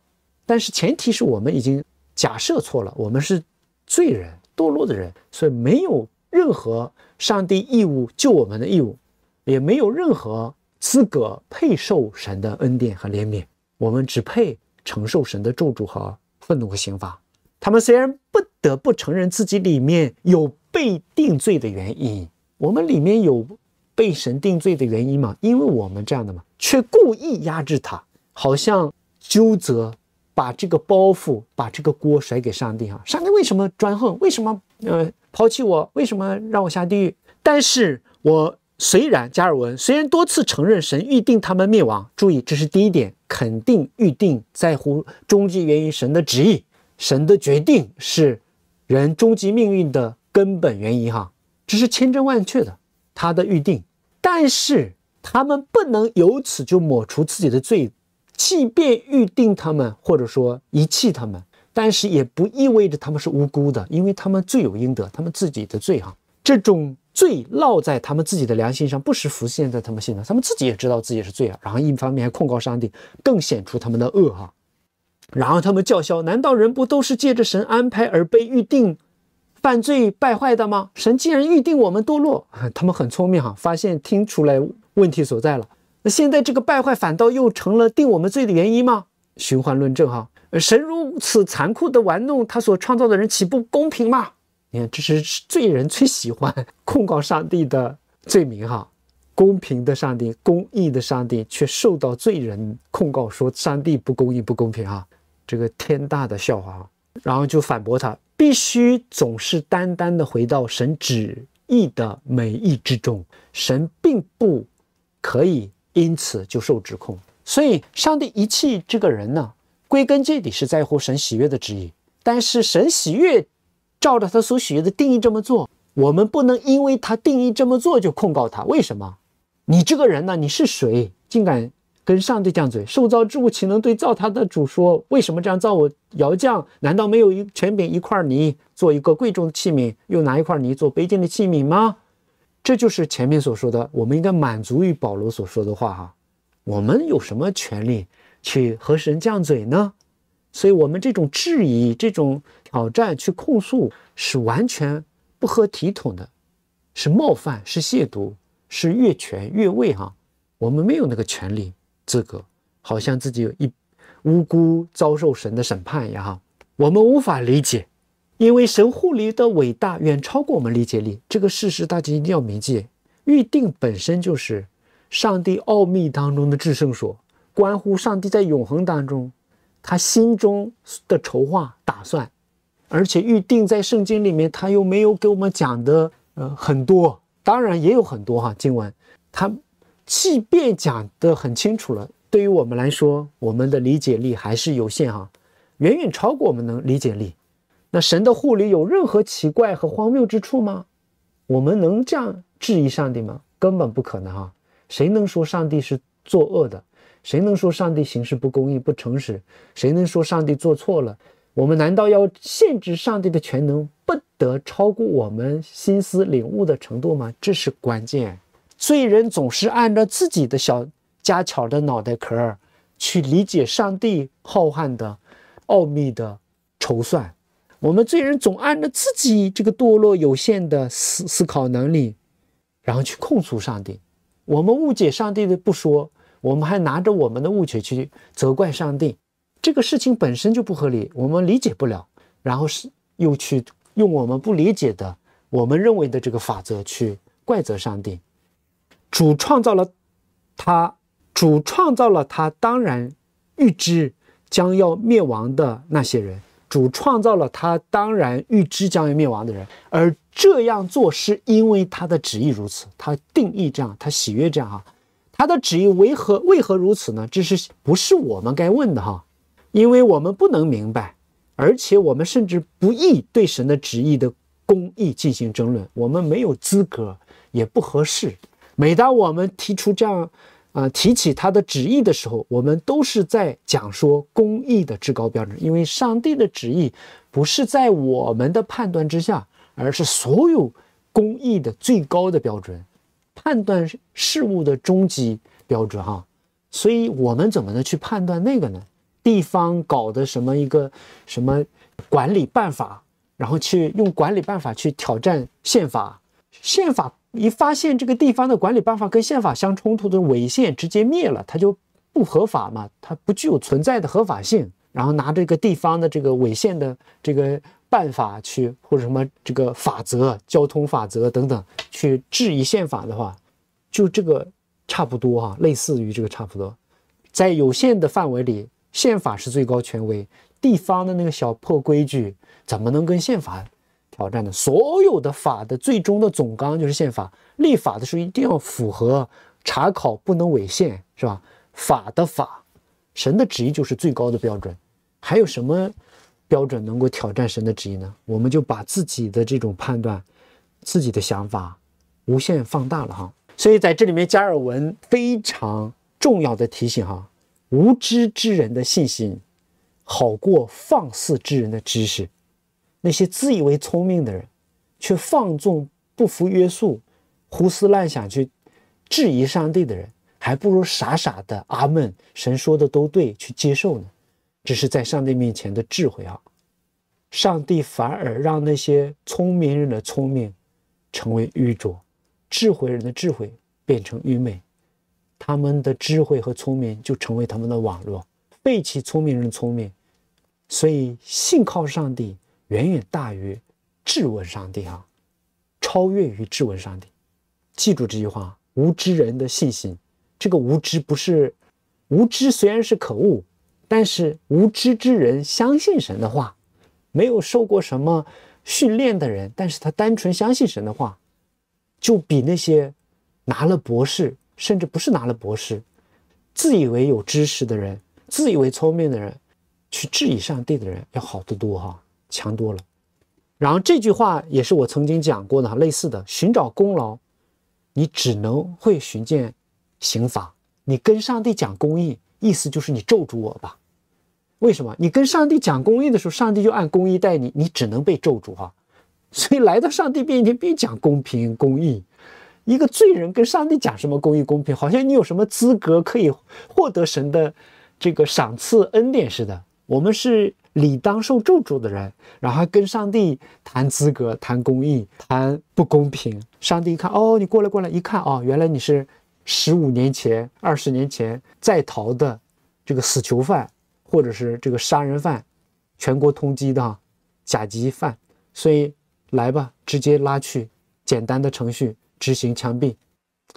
[SPEAKER 1] 但是前提是我们已经假设错了，我们是罪人、堕落的人，所以没有任何上帝义务救我们的义务，也没有任何。资格配受神的恩典和怜悯，我们只配承受神的咒诅和愤怒和刑罚。他们虽然不得不承认自己里面有被定罪的原因，我们里面有被神定罪的原因嘛？因为我们这样的嘛，却故意压制他，好像纠责，把这个包袱、把这个锅甩给上帝啊！上帝为什么专横？为什么呃抛弃我？为什么让我下地狱？但是我。虽然加尔文虽然多次承认神预定他们灭亡，注意这是第一点，肯定预定在乎终极原因，神的旨意，神的决定是人终极命运的根本原因，哈，这是千真万确的，他的预定。但是他们不能由此就抹除自己的罪，即便预定他们或者说遗弃他们，但是也不意味着他们是无辜的，因为他们罪有应得，他们自己的罪，哈，这种。罪烙在他们自己的良心上，不时浮现在他们心上，他们自己也知道自己是罪啊，然后一方面还控告上帝，更显出他们的恶哈。然后他们叫嚣：难道人不都是借着神安排而被预定犯罪败坏的吗？神既然预定我们堕落，他们很聪明哈，发现听出来问题所在了。那现在这个败坏反倒又成了定我们罪的原因吗？循环论证哈。神如此残酷的玩弄他所创造的人，岂不公平吗？你看，这是罪人最喜欢控告上帝的罪名哈。公平的上帝、公义的上帝，却受到罪人控告，说上帝不公义、不公平哈。这个天大的笑话啊！然后就反驳他，必须总是单单的回到神旨意的美意之中。神并不可以因此就受指控。所以，上帝遗弃这个人呢，归根结底是在乎神喜悦的旨意。但是，神喜悦。照着他所许的定义这么做，我们不能因为他定义这么做就控告他。为什么？你这个人呢？你是谁？竟敢跟上帝犟嘴？受造之物岂能对造他的主说为什么这样造我？窑匠难道没有一全饼一块泥做一个贵重的器皿，又拿一块泥做卑贱的器皿吗？这就是前面所说的，我们应该满足于保罗所说的话哈。我们有什么权利去和神犟嘴呢？所以，我们这种质疑，这种。挑战去控诉是完全不合体统的，是冒犯，是亵渎，是越权越位。哈，我们没有那个权利资格，好像自己有一无辜遭受神的审判一样。哈，我们无法理解，因为神护理的伟大远超过我们理解力。这个事实大家一定要铭记。预定本身就是上帝奥秘当中的制胜所，关乎上帝在永恒当中他心中的筹划打算。而且预定在圣经里面，他又没有给我们讲的，呃，很多，当然也有很多哈。经文他即便讲得很清楚了，对于我们来说，我们的理解力还是有限哈，远远超过我们能理解力。那神的护理有任何奇怪和荒谬之处吗？我们能这样质疑上帝吗？根本不可能哈。谁能说上帝是作恶的？谁能说上帝行事不公义、不诚实？谁能说上帝做错了？我们难道要限制上帝的全能，不得超过我们心思领悟的程度吗？这是关键。罪人总是按照自己的小家巧的脑袋壳儿去理解上帝浩瀚的奥秘的筹算。我们罪人总按照自己这个堕落有限的思思考能力，然后去控诉上帝。我们误解上帝的不说，我们还拿着我们的误解去责怪上帝。这个事情本身就不合理，我们理解不了。然后是又去用我们不理解的、我们认为的这个法则去怪责上帝。主创造了他，主创造了他，当然预知将要灭亡的那些人。主创造了他，当然预知将要灭亡的人。而这样做是因为他的旨意如此，他定义这样，他喜悦这样。哈，他的旨意为何为何如此呢？这是不是我们该问的？哈。因为我们不能明白，而且我们甚至不易对神的旨意的公义进行争论。我们没有资格，也不合适。每当我们提出这样，呃，提起他的旨意的时候，我们都是在讲说公义的至高标准。因为上帝的旨意不是在我们的判断之下，而是所有公义的最高的标准，判断事物的终极标准。哈，所以我们怎么能去判断那个呢？地方搞的什么一个什么管理办法，然后去用管理办法去挑战宪法。宪法一发现这个地方的管理办法跟宪法相冲突的违宪，直接灭了，它就不合法嘛，它不具有存在的合法性。然后拿这个地方的这个违宪的这个办法去或者什么这个法则、交通法则等等去质疑宪法的话，就这个差不多哈，类似于这个差不多，在有限的范围里。宪法是最高权威，地方的那个小破规矩怎么能跟宪法挑战呢？所有的法的最终的总纲就是宪法，立法的时候一定要符合查考，不能违宪，是吧？法的法，神的旨意就是最高的标准，还有什么标准能够挑战神的旨意呢？我们就把自己的这种判断、自己的想法无限放大了哈。所以在这里面，加尔文非常重要的提醒哈。无知之人的信心，好过放肆之人的知识。那些自以为聪明的人，却放纵、不服约束、胡思乱想去质疑上帝的人，还不如傻傻的阿门，神说的都对，去接受呢。只是在上帝面前的智慧啊，上帝反而让那些聪明人的聪明成为愚拙，智慧人的智慧变成愚昧。他们的智慧和聪明就成为他们的网络，背弃聪明人的聪明，所以信靠上帝远远大于质问上帝啊，超越于质问上帝。记住这句话：无知人的信心，这个无知不是无知，虽然是可恶，但是无知之人相信神的话，没有受过什么训练的人，但是他单纯相信神的话，就比那些拿了博士。甚至不是拿了博士，自以为有知识的人，自以为聪明的人，去质疑上帝的人要好得多哈，强多了。然后这句话也是我曾经讲过的类似的：寻找功劳，你只能会寻见刑罚。你跟上帝讲公义，意思就是你咒诅我吧？为什么？你跟上帝讲公义的时候，上帝就按公义待你，你只能被咒诅哈。所以来到上帝面前，别讲公平公义。一个罪人跟上帝讲什么公义公平，好像你有什么资格可以获得神的这个赏赐恩典似的？我们是理当受咒诅的人，然后还跟上帝谈资格、谈公义、谈不公平。上帝一看，哦，你过来过来，一看，哦，原来你是十五年前、二十年前在逃的这个死囚犯，或者是这个杀人犯，全国通缉的甲级犯，所以来吧，直接拉去，简单的程序。执行枪毙，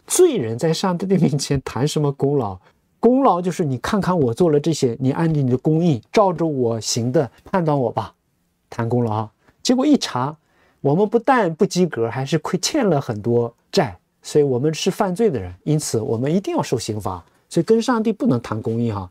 [SPEAKER 1] 罪人在上帝的面前谈什么功劳？功劳就是你看看我做了这些，你按你的公义照着我行的判断我吧，谈功劳啊。结果一查，我们不但不及格，还是亏欠了很多债，所以我们是犯罪的人，因此我们一定要受刑罚。所以跟上帝不能谈公义哈。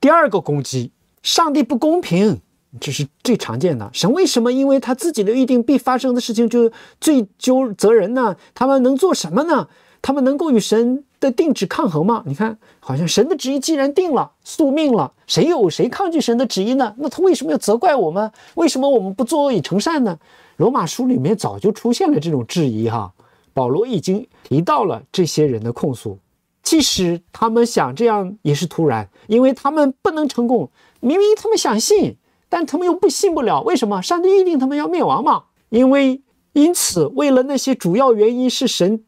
[SPEAKER 1] 第二个攻击，上帝不公平。这是最常见的神为什么？因为他自己的预定必发生的事情就追究责人呢？他们能做什么呢？他们能够与神的定旨抗衡吗？你看，好像神的旨意既然定了、宿命了，谁有谁抗拒神的旨意呢？那他为什么要责怪我们？为什么我们不作恶以成善呢？罗马书里面早就出现了这种质疑哈，保罗已经提到了这些人的控诉。其实他们想这样也是突然，因为他们不能成功。明明他们想信。但他们又不信不了，为什么？上帝预定他们要灭亡嘛，因为因此，为了那些主要原因是神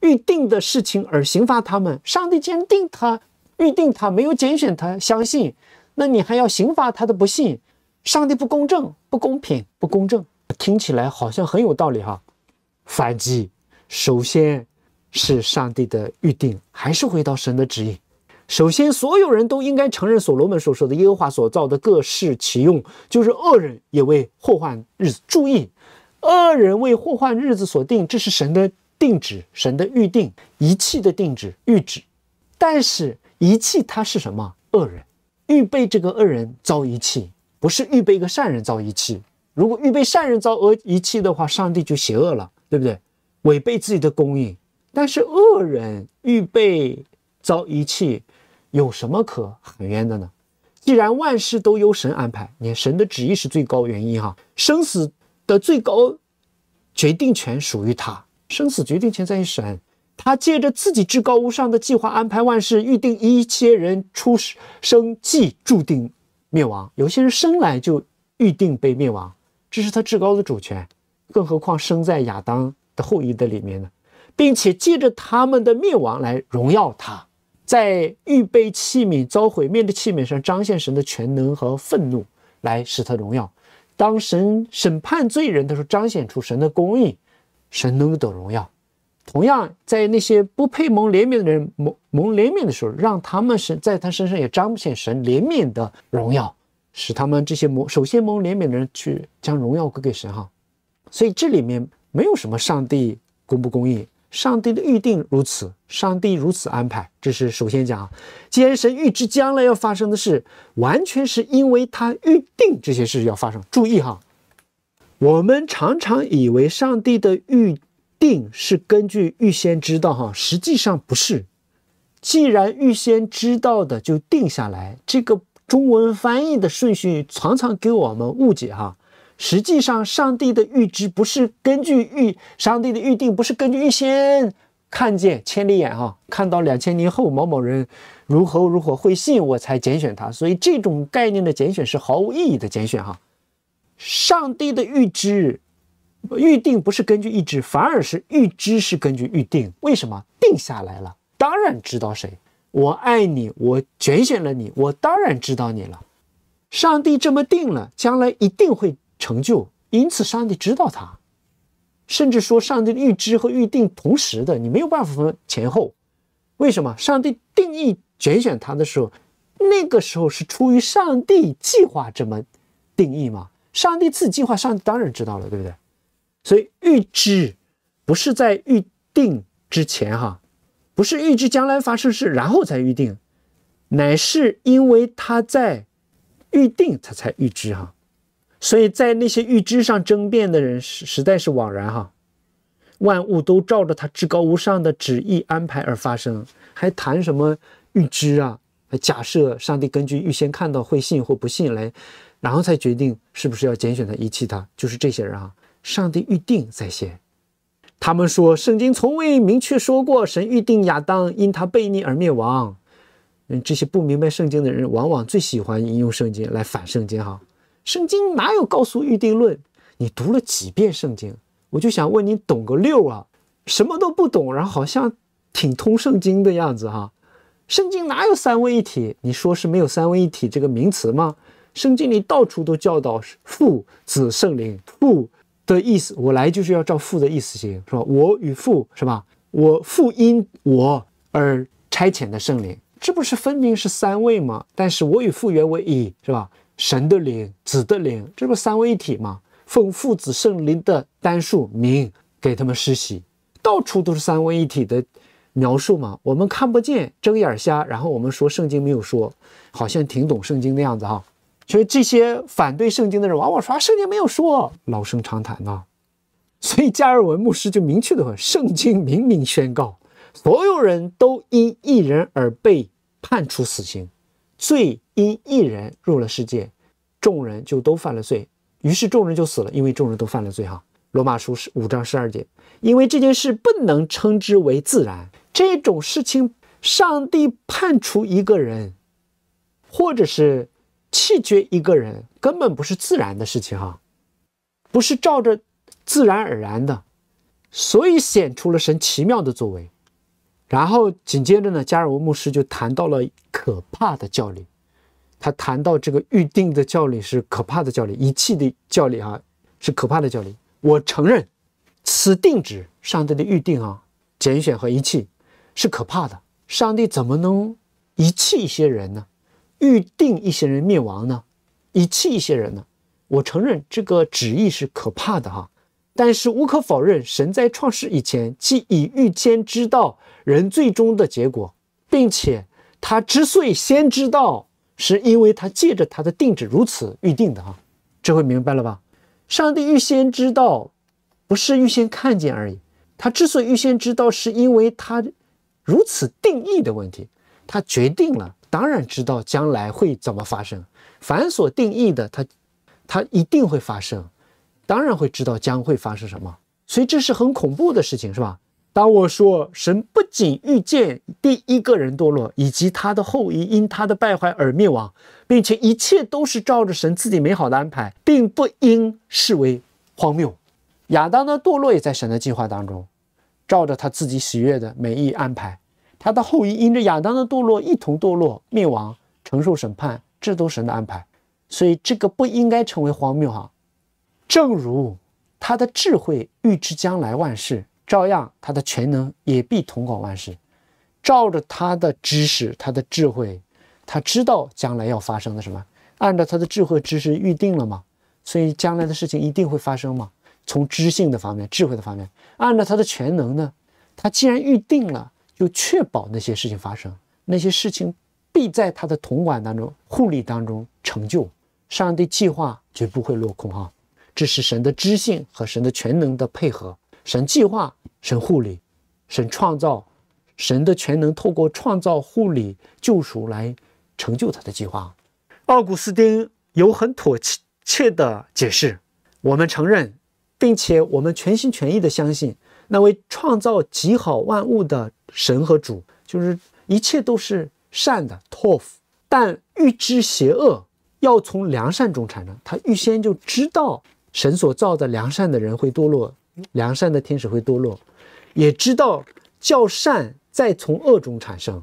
[SPEAKER 1] 预定的事情而刑罚他们。上帝坚定他预定他，没有拣选他，相信，那你还要刑罚他的不信？上帝不公正，不公平，不公正，听起来好像很有道理哈。反击，首先是上帝的预定，还是回到神的指引？首先，所有人都应该承认所罗门所说的“耶和华所造的各适其用”，就是恶人也为祸患日子注意，恶人为祸患日子所定，这是神的定旨，神的预定，遗弃的定旨、预旨。但是遗弃他是什么？恶人预备这个恶人遭遗弃，不是预备一个善人造遗弃。如果预备善人造恶遗弃的话，上帝就邪恶了，对不对？违背自己的供应。但是恶人预备遭遗弃。有什么可喊冤的呢？既然万事都由神安排，你看神的旨意是最高原因哈，生死的最高决定权属于他，生死决定权在于神。他借着自己至高无上的计划安排万事，预定一切人出生即注定灭亡，有些人生来就预定被灭亡，这是他至高的主权。更何况生在亚当的后裔的里面呢，并且借着他们的灭亡来荣耀他。在预备器皿遭毁灭的器皿上彰显神的全能和愤怒，来使他荣耀；当神审判罪人的时候，彰显出神的公义，神能得荣耀。同样，在那些不配蒙怜悯的人蒙蒙怜悯的时候，让他们身在他身上也彰显神怜悯的荣耀，使他们这些蒙首先蒙怜悯的人去将荣耀归给神哈。所以这里面没有什么上帝公不公义。上帝的预定如此，上帝如此安排。这是首先讲啊。既然神预知将来要发生的事，完全是因为他预定这些事要发生。注意哈，我们常常以为上帝的预定是根据预先知道哈，实际上不是。既然预先知道的就定下来，这个中文翻译的顺序常常给我们误解哈。实际上，上帝的预知不是根据预，上帝的预定不是根据预先看见千里眼哈，看到两千年后某某人如何如何会信我才拣选他，所以这种概念的拣选是毫无意义的拣选哈。上帝的预知、预定不是根据预知，反而是预知是根据预定。为什么？定下来了，当然知道谁。我爱你，我拣选了你，我当然知道你了。上帝这么定了，将来一定会。成就，因此上帝知道他，甚至说上帝的预知和预定同时的，你没有办法分前后。为什么？上帝定义拣选他的时候，那个时候是出于上帝计划这么定义嘛？上帝自己计划，上帝当然知道了，对不对？所以预知不是在预定之前哈，不是预知将来发生事然后才预定，乃是因为他在预定，他才预知哈。所以在那些预知上争辩的人，实在是枉然哈！万物都照着他至高无上的旨意安排而发生，还谈什么预知啊？假设上帝根据预先看到会信或不信来，然后才决定是不是要拣选他、遗弃他，就是这些人啊！上帝预定在先，他们说圣经从未明确说过神预定亚当因他悖逆而灭亡。嗯，这些不明白圣经的人，往往最喜欢引用圣经来反圣经哈。圣经哪有告诉预定论？你读了几遍圣经？我就想问你，懂个六啊？什么都不懂，然后好像挺通圣经的样子哈。圣经哪有三位一体？你说是没有三位一体这个名词吗？圣经里到处都教导父、子、圣灵父的意思，我来就是要照父的意思行，是吧？我与父是吧？我父因我而差遣的圣灵，这不是分明是三位吗？但是我与父原为一，是吧？神的灵、子的灵，这不三位一体吗？奉父子圣灵的单数名给他们施洗，到处都是三位一体的描述嘛。我们看不见，睁眼瞎。然后我们说圣经没有说，好像挺懂圣经的样子哈。所以这些反对圣经的人往往说圣经没有说，老生常谈呐。所以加尔文牧师就明确的说，圣经明明宣告，所有人都因一人而被判处死刑。罪因一人入了世界，众人就都犯了罪，于是众人就死了，因为众人都犯了罪。哈，《罗马书》是五章十二节，因为这件事不能称之为自然。这种事情，上帝判处一个人，或者是弃绝一个人，根本不是自然的事情。哈，不是照着自然而然的，所以显出了神奇妙的作为。然后紧接着呢，加尔文牧师就谈到了可怕的教理，他谈到这个预定的教理是可怕的教理，遗弃的教理啊是可怕的教理。我承认，此定旨上帝的预定啊，拣选和遗弃是可怕的。上帝怎么能遗弃一些人呢？预定一些人灭亡呢？遗弃一些人呢？我承认这个旨意是可怕的哈，但是无可否认，神在创世以前即已预先知道。人最终的结果，并且他之所以先知道，是因为他借着他的定旨如此预定的啊，这回明白了吧？上帝预先知道，不是预先看见而已。他之所以预先知道，是因为他如此定义的问题，他决定了，当然知道将来会怎么发生。凡所定义的他，他一定会发生，当然会知道将会发生什么。所以这是很恐怖的事情，是吧？当我说神不仅预见第一个人堕落，以及他的后裔因他的败坏而灭亡，并且一切都是照着神自己美好的安排，并不应视为荒谬。亚当的堕落也在神的计划当中，照着他自己喜悦的美意安排，他的后裔因着亚当的堕落一同堕落、灭亡、承受审判，这都是神的安排，所以这个不应该成为荒谬哈。正如他的智慧预知将来万事。照样，他的全能也必统管万事，照着他的知识、他的智慧，他知道将来要发生的什么，按照他的智慧、知识预定了嘛，所以将来的事情一定会发生嘛。从知性的方面、智慧的方面，按照他的全能呢，他既然预定了，就确保那些事情发生，那些事情必在他的统管当中、护理当中成就，上帝计划绝不会落空啊！这是神的知性和神的全能的配合。神计划、神护理、神创造，神的全能透过创造、护理、救赎来成就他的计划。奥古斯丁有很妥切的解释。我们承认，并且我们全心全意的相信那位创造极好万物的神和主，就是一切都是善的。但预知邪恶要从良善中产生，他预先就知道神所造的良善的人会堕落。良善的天使会堕落，也知道教善再从恶中产生。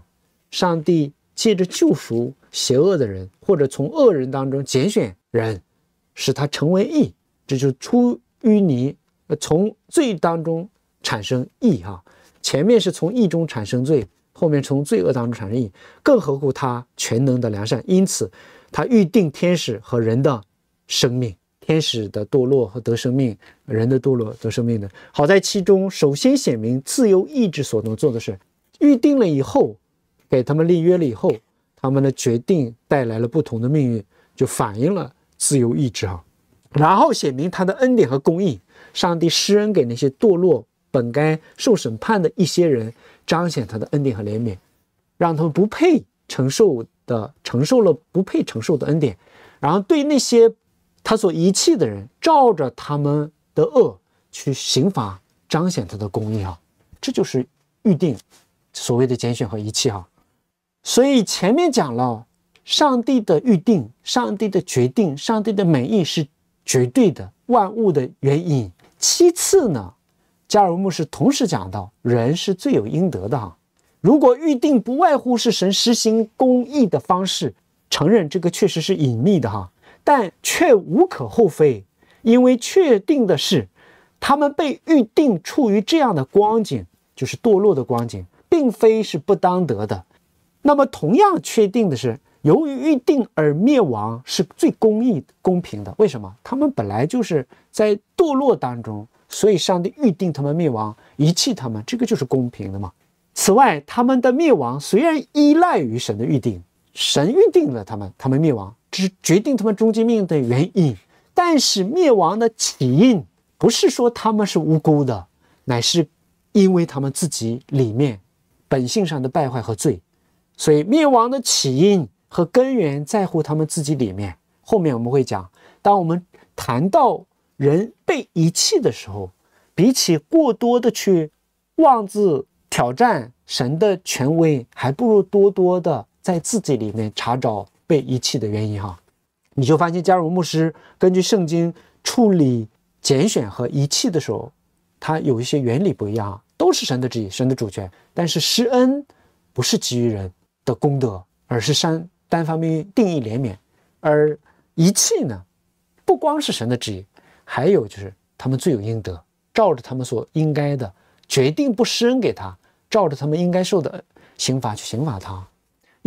[SPEAKER 1] 上帝借着救赎邪恶的人，或者从恶人当中拣选人，使他成为义，这就是出淤泥，从罪当中产生义哈。前面是从义中产生罪，后面从罪恶当中产生义。更何况他全能的良善，因此他预定天使和人的生命。天使的堕落和得生命，人的堕落得生命的好在其中，首先显明自由意志所能做的事，预定了以后，给他们立约了以后，他们的决定带来了不同的命运，就反映了自由意志啊。然后写明他的恩典和公义，上帝施恩给那些堕落本该受审判的一些人，彰显他的恩典和怜悯，让他们不配承受的承受了不配承受的恩典，然后对那些。他所遗弃的人，照着他们的恶去刑罚，彰显他的公义啊！这就是预定，所谓的拣选和遗弃啊！所以前面讲了，上帝的预定、上帝的决定、上帝的美意是绝对的万物的原因。其次呢，加尔文牧师同时讲到，人是罪有应得的哈！如果预定不外乎是神实行公义的方式，承认这个确实是隐秘的哈。但却无可厚非，因为确定的是，他们被预定处于这样的光景，就是堕落的光景，并非是不当得的。那么同样确定的是，由于预定而灭亡是最公义、公平的。为什么？他们本来就是在堕落当中，所以上帝预定他们灭亡、遗弃他们，这个就是公平的嘛。此外，他们的灭亡虽然依赖于神的预定，神预定了他们，他们灭亡。是决定他们终极命运的原因，但是灭亡的起因不是说他们是无辜的，乃是因为他们自己里面本性上的败坏和罪。所以灭亡的起因和根源在乎他们自己里面。后面我们会讲，当我们谈到人被遗弃的时候，比起过多的去妄自挑战神的权威，还不如多多的在自己里面查找。被遗弃的原因哈，你就发现，加尔牧师根据圣经处理、拣选和遗弃的时候，他有一些原理不一样啊，都是神的旨意、神的主权。但是施恩不是基于人的功德，而是山单方面定义怜悯；而遗弃呢，不光是神的旨意，还有就是他们罪有应得，照着他们所应该的决定不施恩给他，照着他们应该受的刑罚去刑罚他。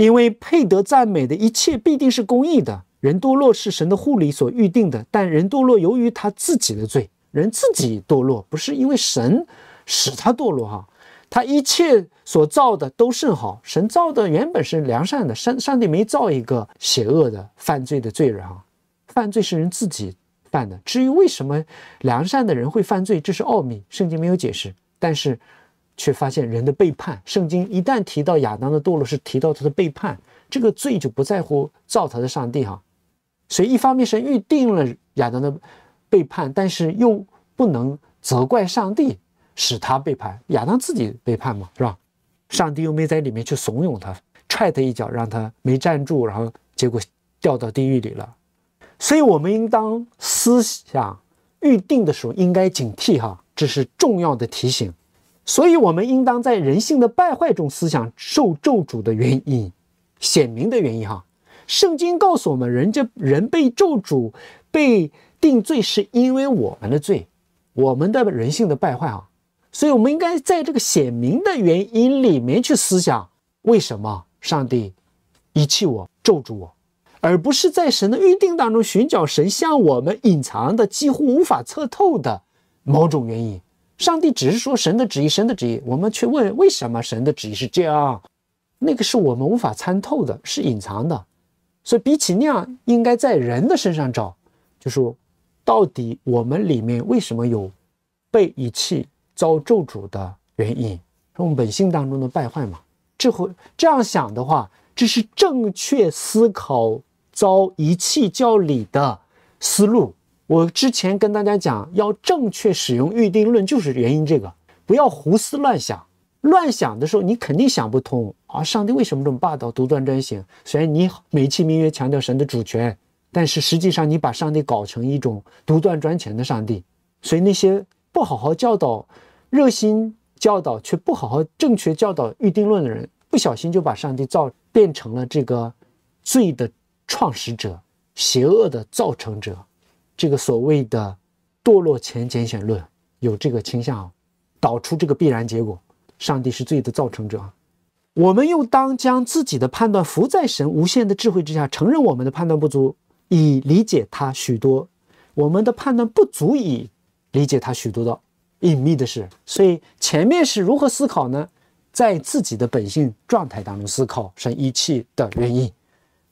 [SPEAKER 1] 因为配得赞美的一切必定是公义的。人堕落是神的护理所预定的，但人堕落由于他自己的罪，人自己堕落，不是因为神使他堕落哈。他一切所造的都甚好，神造的原本是良善的，上上帝没造一个邪恶的犯罪的罪人啊。犯罪是人自己犯的。至于为什么良善的人会犯罪，这是奥秘，圣经没有解释。但是。却发现人的背叛。圣经一旦提到亚当的堕落，是提到他的背叛，这个罪就不在乎造他的上帝哈。所以一方面是预定了亚当的背叛，但是又不能责怪上帝使他背叛，亚当自己背叛嘛，是吧？上帝又没在里面去怂恿他，踹他一脚，让他没站住，然后结果掉到地狱里了。所以我们应当思想预定的时候应该警惕哈，这是重要的提醒。所以，我们应当在人性的败坏中思想受咒诅的原因，显明的原因。哈，圣经告诉我们，人家人被咒诅、被定罪，是因为我们的罪，我们的人性的败坏。啊。所以我们应该在这个显明的原因里面去思想，为什么上帝遗弃我、咒诅我，而不是在神的预定当中寻找神向我们隐藏的几乎无法测透的某种原因。上帝只是说神的旨意，神的旨意。我们去问为什么神的旨意是这样，那个是我们无法参透的，是隐藏的。所以比起那样，应该在人的身上找，就是到底我们里面为什么有被遗弃、遭咒诅的原因，是我们本性当中的败坏嘛？这会这样想的话，这是正确思考遭遗弃教理的思路。我之前跟大家讲，要正确使用预定论，就是原因这个，不要胡思乱想。乱想的时候，你肯定想不通啊！上帝为什么这么霸道、独断专行？虽然你美其名曰强调神的主权，但是实际上你把上帝搞成一种独断专权的上帝。所以那些不好好教导、热心教导却不好好正确教导预定论的人，不小心就把上帝造变成了这个罪的创始者、邪恶的造成者。这个所谓的堕落前拣选论有这个倾向，导出这个必然结果：上帝是罪的造成者。我们又当将自己的判断伏在神无限的智慧之下，承认我们的判断不足以理解他许多；我们的判断不足以理解他许多的隐秘的事。所以前面是如何思考呢？在自己的本性状态当中思考神遗弃的原因，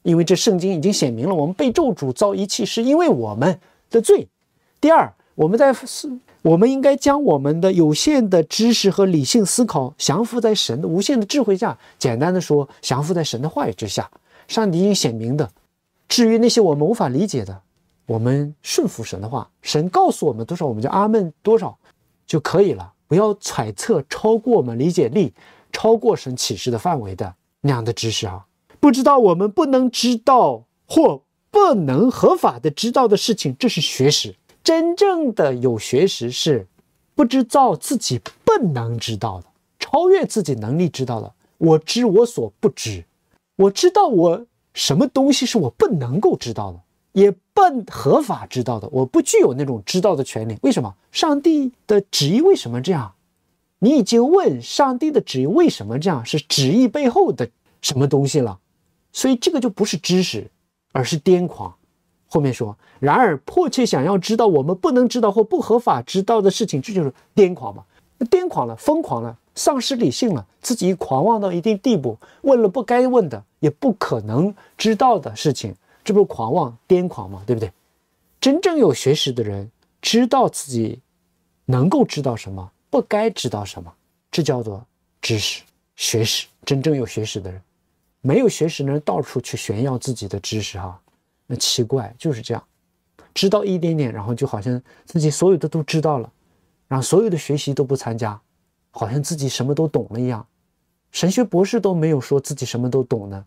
[SPEAKER 1] 因为这圣经已经显明了，我们被咒诅遭遗弃是因为我们。的罪。第二，我们在是，我们应该将我们的有限的知识和理性思考降服在神的无限的智慧下。简单的说，降服在神的话语之下。上帝已经显明的。至于那些我们无法理解的，我们顺服神的话，神告诉我们多少，我们就阿门多少就可以了。不要揣测超过我们理解力、超过神启示的范围的那样的知识啊。不知道我们不能知道或。不能合法的知道的事情，这是学识。真正的有学识是，不知道自己不能知道的，超越自己能力知道的。我知我所不知，我知道我什么东西是我不能够知道的，也不合法知道的。我不具有那种知道的权利。为什么上帝的旨意为什么这样？你已经问上帝的旨意为什么这样，是旨意背后的什么东西了？所以这个就不是知识。而是癫狂，后面说，然而迫切想要知道我们不能知道或不合法知道的事情，这就是癫狂嘛？癫狂了，疯狂了，丧失理性了，自己狂妄到一定地步，问了不该问的，也不可能知道的事情，这不是狂妄癫狂吗？对不对？真正有学识的人，知道自己能够知道什么，不该知道什么，这叫做知识学识。真正有学识的人。没有学识的人到处去炫耀自己的知识，哈，那奇怪就是这样，知道一点点，然后就好像自己所有的都知道了，然后所有的学习都不参加，好像自己什么都懂了一样，神学博士都没有说自己什么都懂呢。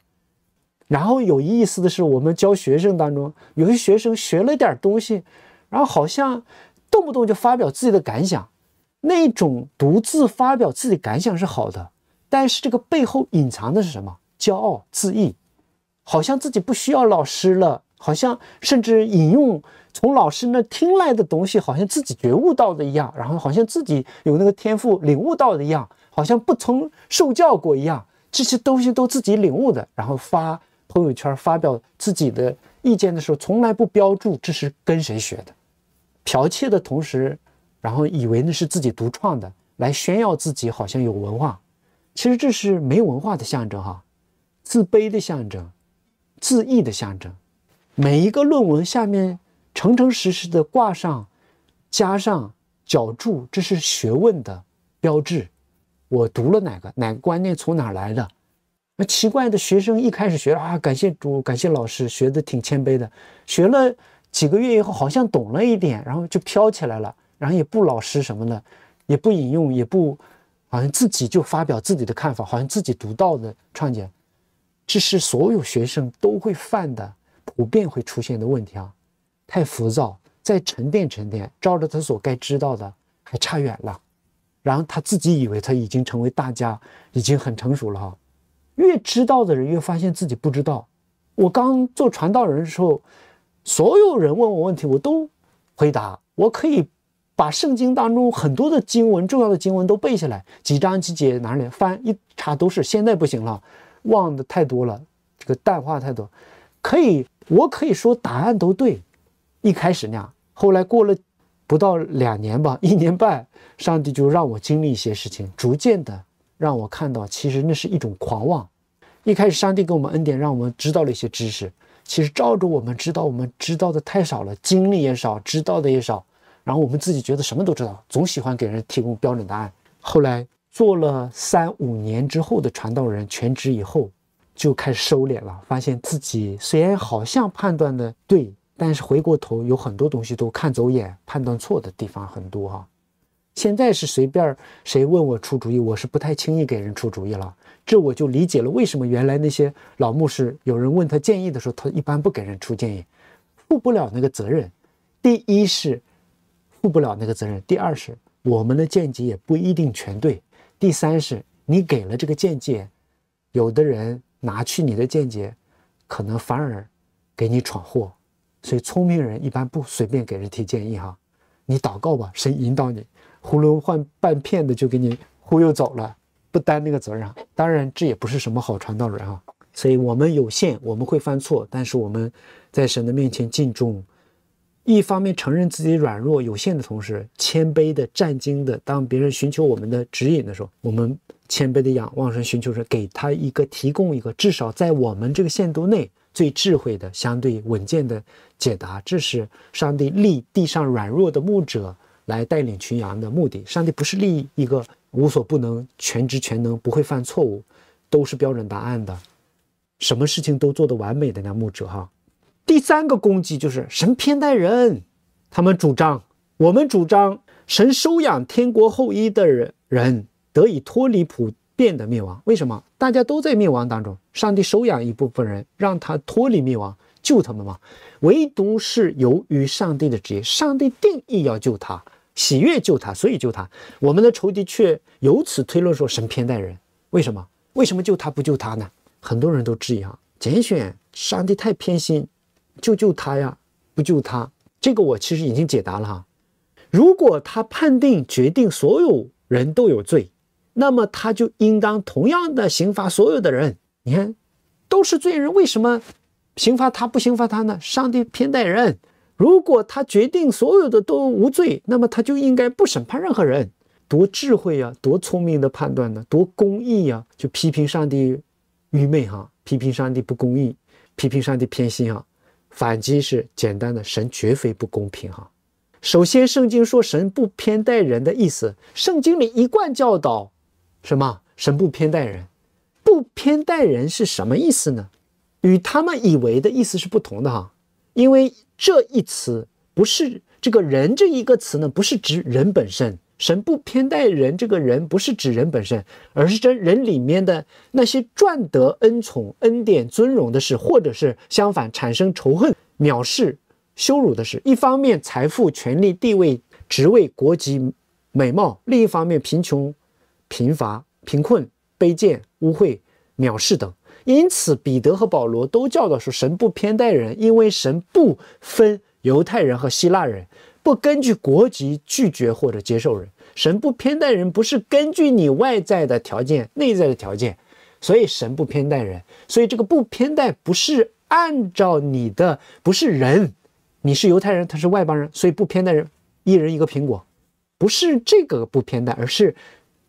[SPEAKER 1] 然后有意思的是，我们教学生当中有些学生学了点东西，然后好像动不动就发表自己的感想，那种独自发表自己感想是好的，但是这个背后隐藏的是什么？骄傲自溢，好像自己不需要老师了，好像甚至引用从老师那听来的东西，好像自己觉悟到的一样，然后好像自己有那个天赋领悟到的一样，好像不从受教过一样，这些东西都自己领悟的。然后发朋友圈发表自己的意见的时候，从来不标注这是跟谁学的，剽窃的同时，然后以为那是自己独创的，来炫耀自己好像有文化，其实这是没文化的象征哈。自卑的象征，自意的象征。每一个论文下面诚诚实实的挂上，加上脚注，这是学问的标志。我读了哪个，哪个观念从哪来的？那奇怪的学生一开始学啊，感谢主，感谢老师，学的挺谦卑的。学了几个月以后，好像懂了一点，然后就飘起来了，然后也不老师什么的，也不引用，也不好像自己就发表自己的看法，好像自己独到的创建。这是所有学生都会犯的、普遍会出现的问题啊！太浮躁，再沉淀沉淀，照着他所该知道的，还差远了。然后他自己以为他已经成为大家，已经很成熟了哈。越知道的人，越发现自己不知道。我刚做传道人的时候，所有人问我问题，我都回答。我可以把圣经当中很多的经文、重要的经文都背下来，几章几节哪里翻一查都是。现在不行了。忘的太多了，这个淡化太多，可以，我可以说答案都对，一开始那样，后来过了不到两年吧，一年半，上帝就让我经历一些事情，逐渐的让我看到，其实那是一种狂妄。一开始，上帝给我们恩典，让我们知道了一些知识，其实照着我们知道，我们知道的太少了，经历也少，知道的也少，然后我们自己觉得什么都知道，总喜欢给人提供标准答案，后来。做了三五年之后的传道人全职以后，就开始收敛了。发现自己虽然好像判断的对，但是回过头有很多东西都看走眼，判断错的地方很多哈。现在是随便谁问我出主意，我是不太轻易给人出主意了。这我就理解了为什么原来那些老牧师有人问他建议的时候，他一般不给人出建议，负不了那个责任。第一是负不了那个责任，第二是我们的见解也不一定全对。第三是你给了这个见解，有的人拿去你的见解，可能反而给你闯祸，所以聪明人一般不随便给人提建议哈。你祷告吧，神引导你，囫囵换半片的就给你忽悠走了，不担那个责任。当然这也不是什么好传道人啊。所以我们有限，我们会犯错，但是我们在神的面前尽忠。一方面承认自己软弱有限的同时，谦卑的、站兢的，当别人寻求我们的指引的时候，我们谦卑的仰望神，寻求神，给他一个提供一个至少在我们这个限度内最智慧的、相对稳健的解答。这是上帝立地上软弱的牧者来带领群羊的目的。上帝不是立一个无所不能、全知全能、不会犯错误、都是标准答案的，什么事情都做得完美的那牧者哈。第三个攻击就是神偏待人，他们主张，我们主张，神收养天国后裔的人，得以脱离普遍的灭亡。为什么？大家都在灭亡当中，上帝收养一部分人，让他脱离灭亡，救他们吗？唯独是由于上帝的职业，上帝定义要救他，喜悦救他，所以救他。我们的仇敌却由此推论说，神偏待人，为什么？为什么救他不救他呢？很多人都质疑啊，拣选上帝太偏心。救救他呀！不救他，这个我其实已经解答了哈。如果他判定决定所有人都有罪，那么他就应当同样的刑罚所有的人。你看，都是罪人，为什么刑罚他不刑罚他呢？上帝偏待人。如果他决定所有的都无罪，那么他就应该不审判任何人。多智慧呀，多聪明的判断呢，多公义呀！就批评上帝愚昧哈，批评上帝不公义，批评上帝偏心哈。反击是简单的，神绝非不公平哈。首先，圣经说神不偏待人的意思，圣经里一贯教导什么？神不偏待人，不偏待人是什么意思呢？与他们以为的意思是不同的哈，因为这一词不是这个人这一个词呢，不是指人本身。神不偏待人，这个人不是指人本身，而是真人里面的那些赚得恩宠、恩典、尊荣的事，或者是相反产生仇恨、藐视、羞辱的事。一方面，财富、权力、地位、职位、国籍、美貌；另一方面，贫穷、贫乏、贫困、卑贱、污秽、藐视等。因此，彼得和保罗都教导说，神不偏待人，因为神不分犹太人和希腊人，不根据国籍拒绝或者接受人。神不偏待人，不是根据你外在的条件、内在的条件，所以神不偏待人。所以这个不偏待不是按照你的，不是人，你是犹太人，他是外邦人，所以不偏待人，一人一个苹果，不是这个不偏待，而是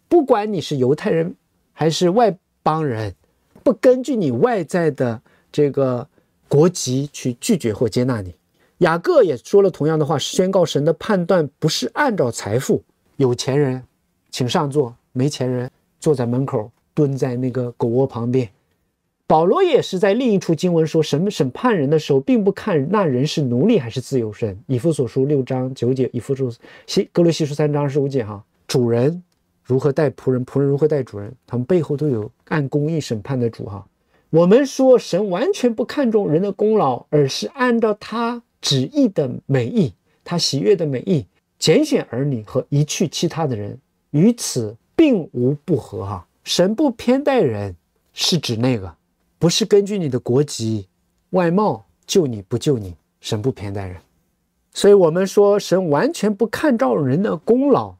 [SPEAKER 1] 不管你是犹太人还是外邦人，不根据你外在的这个国籍去拒绝或接纳你。雅各也说了同样的话，宣告神的判断不是按照财富。有钱人，请上座；没钱人坐在门口，蹲在那个狗窝旁边。保罗也是在另一处经文说：“审审判人的时候，并不看那人是奴隶还是自由身。”以弗所书六章九节；以弗所西格罗西书三章十五节。哈，主人如何待仆人，仆人如何待主人，他们背后都有按公义审判的主。哈，我们说神完全不看重人的功劳，而是按照他旨意的美意，他喜悦的美意。拣选儿女和遗弃其他的人与此并无不合，哈。神不偏待人，是指那个，不是根据你的国籍、外貌救你不救你，神不偏待人。所以，我们说神完全不看照人的功劳，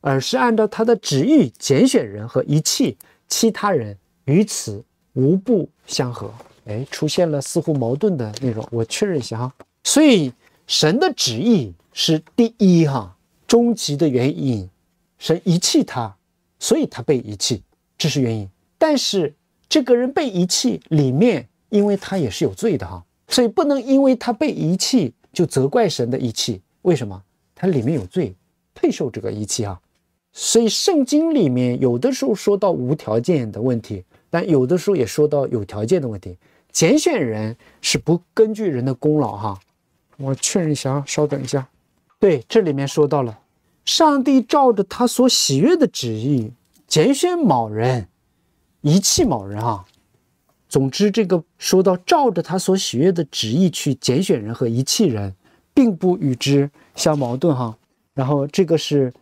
[SPEAKER 1] 而是按照他的旨意拣选人和遗弃其他人，与此无不相合。哎，出现了似乎矛盾的内容，我确认一下哈。所以，神的旨意。是第一哈，终极的原因神遗弃他，所以他被遗弃，这是原因。但是这个人被遗弃里面，因为他也是有罪的哈，所以不能因为他被遗弃就责怪神的遗弃。为什么？他里面有罪，配受这个遗弃哈。所以圣经里面有的时候说到无条件的问题，但有的时候也说到有条件的问题。拣选人是不根据人的功劳哈。我确认一下，稍等一下。对，这里面说到了，上帝照着他所喜悦的旨意拣选某人，遗弃某人，哈。总之，这个说到照着他所喜悦的旨意去拣选人和遗弃人，并不与之相矛盾，哈。然后，这个是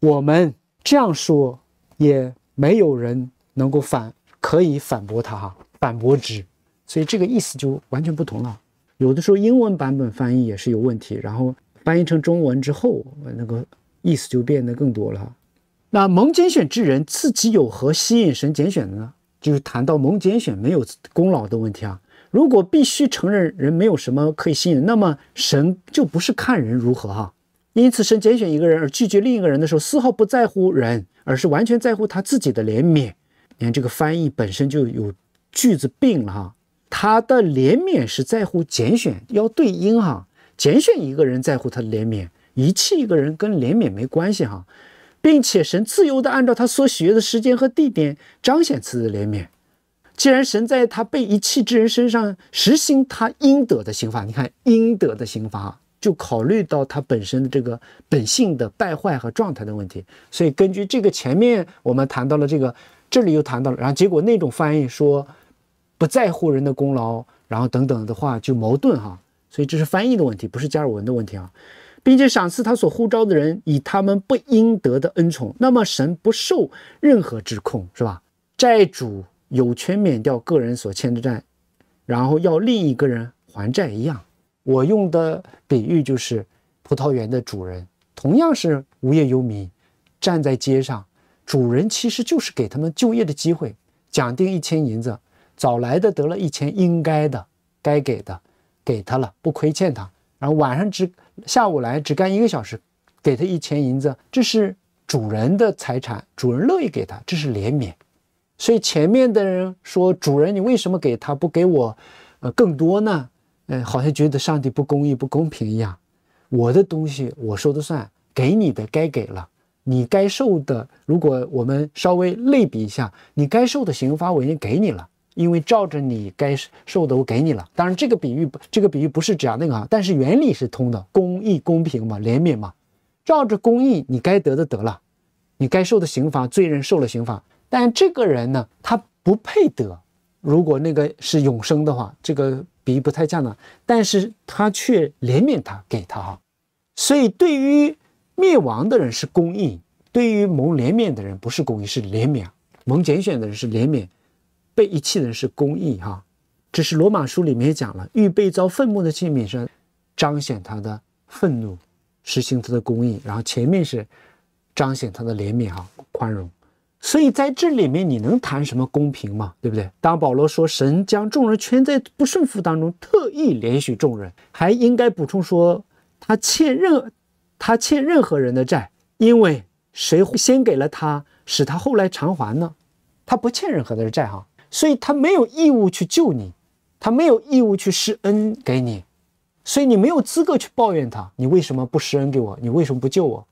[SPEAKER 1] 我们这样说，也没有人能够反可以反驳他，哈，反驳之。所以，这个意思就完全不同了。有的时候，英文版本翻译也是有问题，然后。翻译成中文之后，那个意思就变得更多了。那蒙拣选之人自己有何吸引神拣选的呢？就是谈到蒙拣选没有功劳的问题啊。如果必须承认人没有什么可以吸引，那么神就不是看人如何哈。因此，神拣选一个人而拒绝另一个人的时候，丝毫不在乎人，而是完全在乎他自己的怜悯。你看这个翻译本身就有句子病了哈。他的怜悯是在乎拣选，要对应哈。拣选一个人在乎他的怜悯，遗弃一个人跟怜悯没关系哈，并且神自由的按照他所喜悦的时间和地点彰显己的怜悯。既然神在他被遗弃之人身上实行他应得的刑罚，你看应得的刑罚就考虑到他本身的这个本性的败坏和状态的问题。所以根据这个前面我们谈到了这个，这里又谈到了，然后结果那种翻译说不在乎人的功劳，然后等等的话就矛盾哈。所以这是翻译的问题，不是加尔文的问题啊，并且赏赐他所呼召的人以他们不应得的恩宠。那么神不受任何指控，是吧？债主有权免掉个人所欠的债，然后要另一个人还债一样。我用的比喻就是葡萄园的主人，同样是无业游民，站在街上。主人其实就是给他们就业的机会，奖定一千银子，早来的得了一千，应该的，该给的。给他了，不亏欠他。然后晚上只下午来，只干一个小时，给他一钱银子。这是主人的财产，主人乐意给他，这是怜悯。所以前面的人说：“主人，你为什么给他不给我？呃，更多呢？嗯，好像觉得上帝不公义、不公平一样。我的东西我说的算，给你的该给了，你该受的。如果我们稍微类比一下，你该受的刑罚我已经给你了。”因为照着你该受的，我给你了。当然，这个比喻不，这个比喻不是指啊那个啊，但是原理是通的。公义公平嘛，怜悯嘛，照着公义，你该得的得了，你该受的刑罚，罪人受了刑罚。但这个人呢，他不配得。如果那个是永生的话，这个比喻不太恰当。但是他却怜悯他，给他哈。所以，对于灭亡的人是公义，对于蒙怜悯的人不是公义，是怜悯；蒙拣选的人是怜悯。被遗弃的人是公义哈，这是罗马书里面也讲了，预备遭愤怒的器皿上，彰显他的愤怒，实行他的公义；然后前面是彰显他的怜悯哈，宽容。所以在这里面你能谈什么公平吗？对不对？当保罗说神将众人圈在不顺服当中，特意怜恤众人，还应该补充说他欠任他欠任何人的债，因为谁先给了他，使他后来偿还呢？他不欠任何的债哈。所以他没有义务去救你，他没有义务去施恩给你，所以你没有资格去抱怨他。你为什么不施恩给我？你为什么不救我？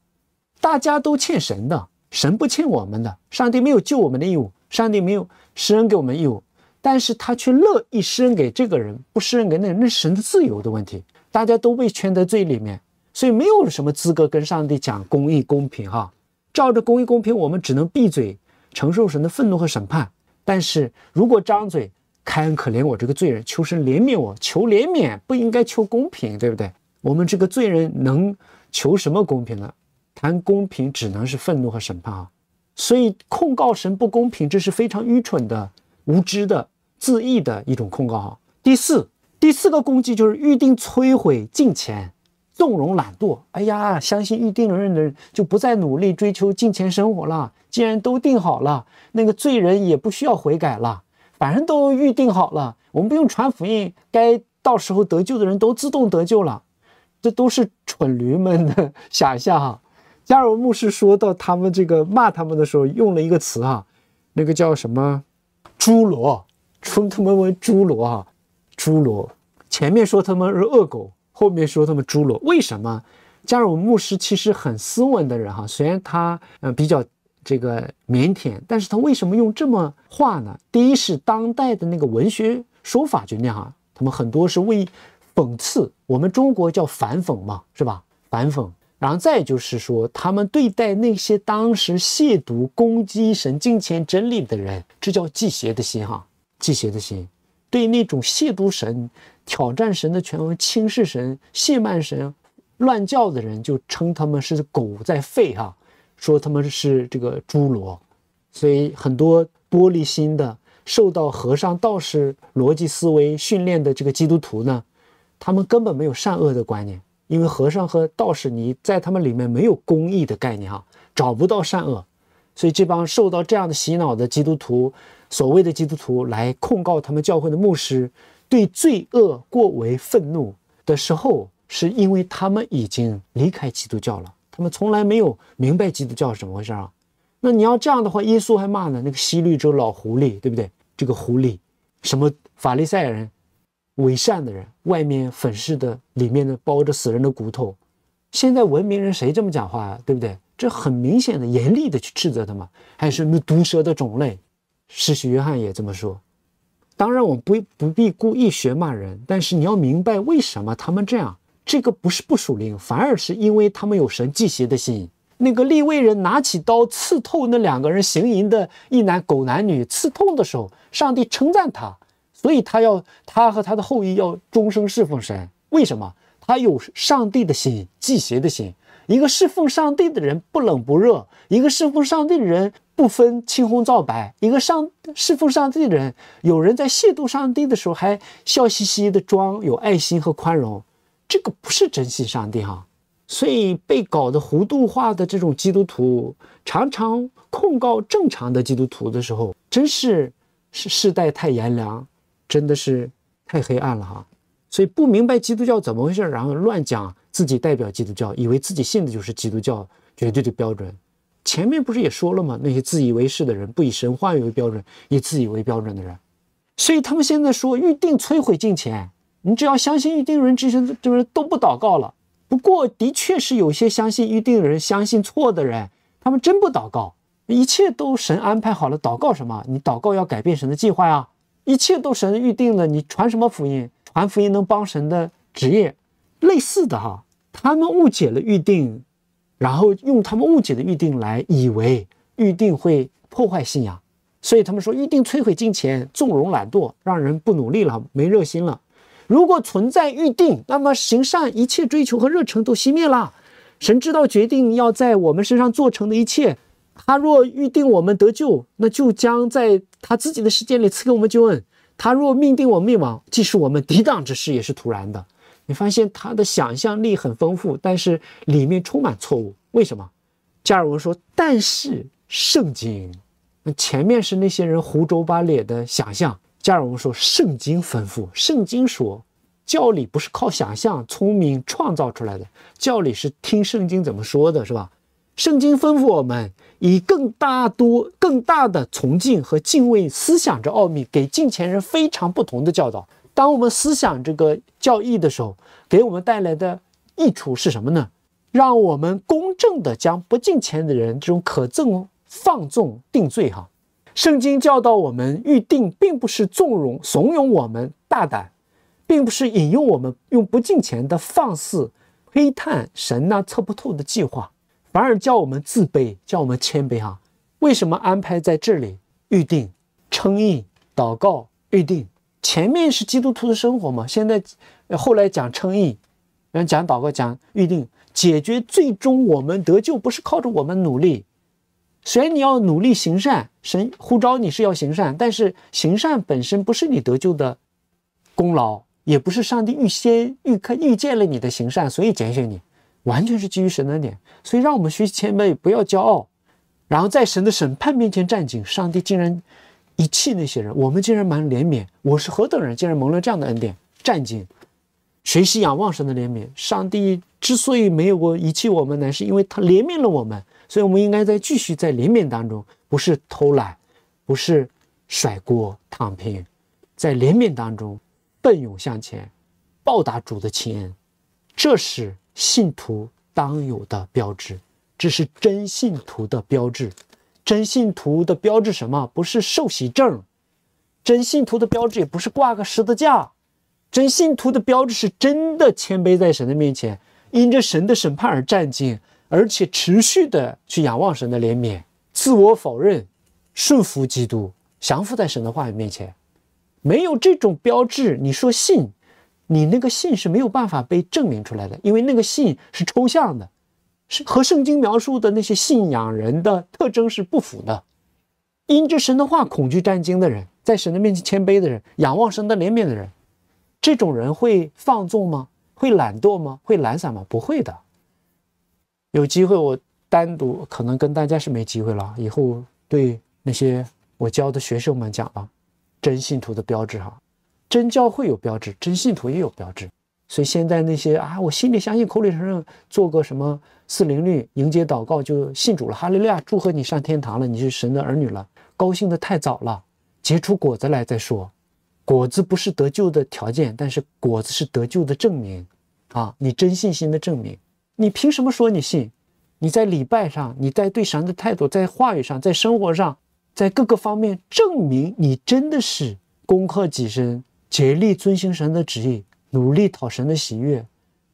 [SPEAKER 1] 大家都欠神的，神不欠我们的。上帝没有救我们的义务，上帝没有施恩给我们义务，但是他却乐意施恩给这个人，不施恩给那，人，那神的自由的问题。大家都被圈在罪里面，所以没有什么资格跟上帝讲公义公平。哈，照着公义公平，我们只能闭嘴，承受神的愤怒和审判。但是如果张嘴，开恩可怜我这个罪人，求神怜悯我，求怜悯，不应该求公平，对不对？我们这个罪人能求什么公平呢？谈公平只能是愤怒和审判啊！所以控告神不公平，这是非常愚蠢的、无知的、自意的一种控告啊！第四，第四个攻击就是预定摧毁敬虔。纵容懒惰，哎呀，相信预定论的人就不再努力追求金钱生活了。既然都定好了，那个罪人也不需要悔改了，反正都预定好了，我们不用传福音，该到时候得救的人都自动得救了。这都是蠢驴们的 想一下哈，加尔文牧师说到他们这个骂他们的时候，用了一个词哈，那个叫什么？猪罗”，称他妈为“猪罗”啊，猪罗”。前面说他们是恶狗。后面说他们猪猡，为什么？加入我们牧师其实很斯文的人哈，虽然他嗯比较这个腼腆，但是他为什么用这么话呢？第一是当代的那个文学说法就那样，他们很多是为讽刺，我们中国叫反讽嘛，是吧？反讽。然后再就是说，他们对待那些当时亵渎、攻击神、金钱、真理的人，这叫祭邪的心哈，祭邪的心。对那种亵渎神、挑战神的权威、轻视神、亵慢神、乱叫的人，就称他们是狗在吠哈，说他们是这个猪罗。所以很多玻璃心的、受到和尚道士逻辑思维训练的这个基督徒呢，他们根本没有善恶的观念，因为和尚和道士你在他们里面没有公义的概念啊，找不到善恶。所以这帮受到这样的洗脑的基督徒。所谓的基督徒来控告他们教会的牧师对罪恶过为愤怒的时候，是因为他们已经离开基督教了。他们从来没有明白基督教是怎么回事啊？那你要这样的话，耶稣还骂呢，那个西律州老狐狸，对不对？这个狐狸，什么法利赛人，伪善的人，外面粉饰的，里面的包着死人的骨头。现在文明人谁这么讲话啊？对不对？这很明显的、严厉的去斥责他们，还是那毒蛇的种类。使徒约翰也这么说。当然，我们不不必故意学骂人，但是你要明白为什么他们这样。这个不是不属灵，反而是因为他们有神祭邪的心。那个利未人拿起刀刺透那两个人行淫的一男狗男女，刺痛的时候，上帝称赞他，所以他要他和他的后裔要终生侍奉神。为什么？他有上帝的心，祭邪的心。一个侍奉上帝的人不冷不热，一个侍奉上帝的人。不分青红皂白，一个上侍奉上帝的人，有人在亵渎上帝的时候，还笑嘻嘻的装有爱心和宽容，这个不是真惜上帝哈。所以被搞得糊涂化的这种基督徒，常常控告正常的基督徒的时候，真是世世代太炎凉，真的是太黑暗了哈。所以不明白基督教怎么回事，然后乱讲自己代表基督教，以为自己信的就是基督教绝对的标准。前面不是也说了吗？那些自以为是的人，不以神话语为标准，以自己为标准的人，所以他们现在说预定摧毁金钱。你只要相信预定人，这些就是都不祷告了。不过的确是有些相信预定的人，相信错的人，他们真不祷告，一切都神安排好了，祷告什么？你祷告要改变神的计划呀？一切都神预定了，你传什么福音？传福音能帮神的职业？类似的哈，他们误解了预定。然后用他们误解的预定来以为预定会破坏信仰，所以他们说预定摧毁金钱，纵容懒惰，让人不努力了，没热心了。如果存在预定，那么行善、一切追求和热忱都熄灭了。神知道决定要在我们身上做成的一切，他若预定我们得救，那就将在他自己的时间里赐给我们救恩；他若命定我们灭亡，即使我们抵挡之事也是徒然的。你发现他的想象力很丰富，但是里面充满错误。为什么？加尔文说：“但是圣经，那前面是那些人胡诌八咧的想象。”加尔文说：“圣经丰富，圣经说教理不是靠想象、聪明创造出来的，教理是听圣经怎么说的，是吧？圣经吩咐我们以更大多、更大的崇敬和敬畏思想着奥秘，给近前人非常不同的教导。”当我们思想这个教义的时候，给我们带来的益处是什么呢？让我们公正地将不敬虔的人这种可憎放纵定罪哈。圣经教导我们预定，并不是纵容怂恿我们大胆，并不是引诱我们用不敬虔的放肆窥探神那测不透的计划，反而叫我们自卑，叫我们谦卑哈。为什么安排在这里预定称义祷告预定？前面是基督徒的生活嘛，现在，后来讲称义，然后讲祷告，讲预定，解决最终我们得救不是靠着我们努力，虽然你要努力行善，神呼召你是要行善，但是行善本身不是你得救的功劳，也不是上帝预先预看预见了你的行善，所以拣选你，完全是基于神的点，所以让我们学习前辈不要骄傲，然后在神的审判面前站紧。上帝竟然。遗弃那些人，我们竟然蛮怜悯，我是何等人，竟然蒙了这样的恩典？战警，学习仰望神的怜悯。上帝之所以没有过遗弃我们呢，是因为他怜悯了我们，所以我们应该在继续在怜悯当中，不是偷懒，不是甩锅躺平，在怜悯当中奔涌向前，报答主的恩，这是信徒当有的标志，这是真信徒的标志。真信徒的标志什么？不是受洗证，真信徒的标志也不是挂个十字架，真信徒的标志是真的谦卑在神的面前，因着神的审判而站敬，而且持续的去仰望神的怜悯，自我否认，顺服基督，降服在神的话语面前。没有这种标志，你说信，你那个信是没有办法被证明出来的，因为那个信是抽象的。是和圣经描述的那些信仰人的特征是不符的。因着神的话，恐惧战惊的人，在神的面前谦卑的人，仰望神的怜悯的人，这种人会放纵吗？会懒惰吗？会懒散吗？不会的。有机会我单独，可能跟大家是没机会了。以后对那些我教的学生们讲啊，真信徒的标志哈，真教会有标志，真信徒也有标志。所以现在那些啊，我心里相信，口里承认，做个什么四零律、迎接祷告，就信主了。哈利路亚，祝贺你上天堂了，你是神的儿女了。高兴的太早了，结出果子来再说。果子不是得救的条件，但是果子是得救的证明。啊，你真信心的证明。你凭什么说你信？你在礼拜上，你在对神的态度，在话语上，在生活上，在各个方面证明你真的是攻克己身，竭力遵行神的旨意。努力讨神的喜悦，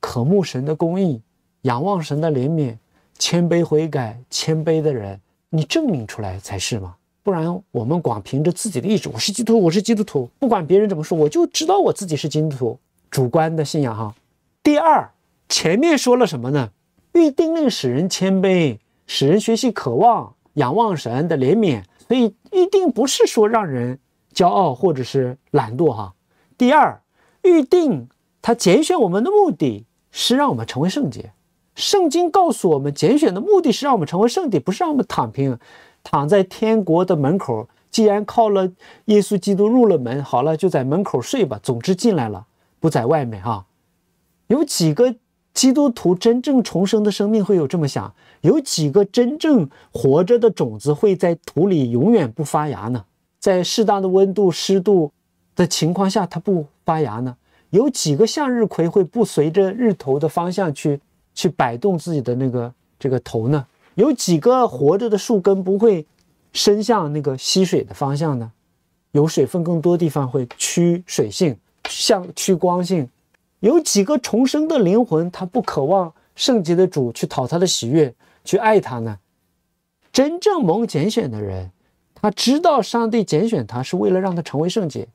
[SPEAKER 1] 渴慕神的公义，仰望神的怜悯，谦卑悔改。谦卑的人，你证明出来才是嘛。不然我们光凭着自己的意志，我是基督徒，我是基督徒，不管别人怎么说，我就知道我自己是基督徒。主观的信仰哈。第二，前面说了什么呢？预定令使人谦卑，使人学习渴望、仰望神的怜悯。所以一定不是说让人骄傲或者是懒惰哈。第二。预定他拣选我们的目的是让我们成为圣洁。圣经告诉我们，拣选的目的是让我们成为圣地，不是让我们躺平，躺在天国的门口。既然靠了耶稣基督入了门，好了，就在门口睡吧。总之进来了，不在外面啊。有几个基督徒真正重生的生命会有这么想？有几个真正活着的种子会在土里永远不发芽呢？在适当的温度、湿度。的情况下，它不发芽呢？有几个向日葵会不随着日头的方向去去摆动自己的那个这个头呢？有几个活着的树根不会伸向那个吸水的方向呢？有水分更多地方会趋水性，向趋光性。有几个重生的灵魂，它不渴望圣洁的主去讨他的喜悦，去爱他呢？真正蒙拣选的人，他知道上帝拣选他是为了让他成为圣洁。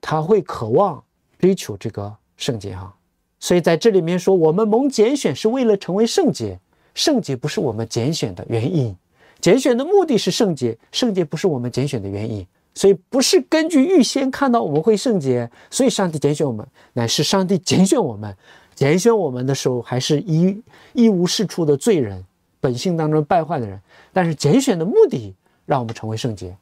[SPEAKER 1] 他会渴望追求这个圣洁哈，所以在这里面说，我们蒙拣选是为了成为圣洁，圣洁不是我们拣选的原因，拣选的目的是圣洁，圣洁不是我们拣选的原因，所以不是根据预先看到我们会圣洁，所以上帝拣选我们，乃是上帝拣选我们，拣选我们的时候还是一一无是处的罪人，本性当中败坏的人，但是拣选的目的让我们成为圣洁，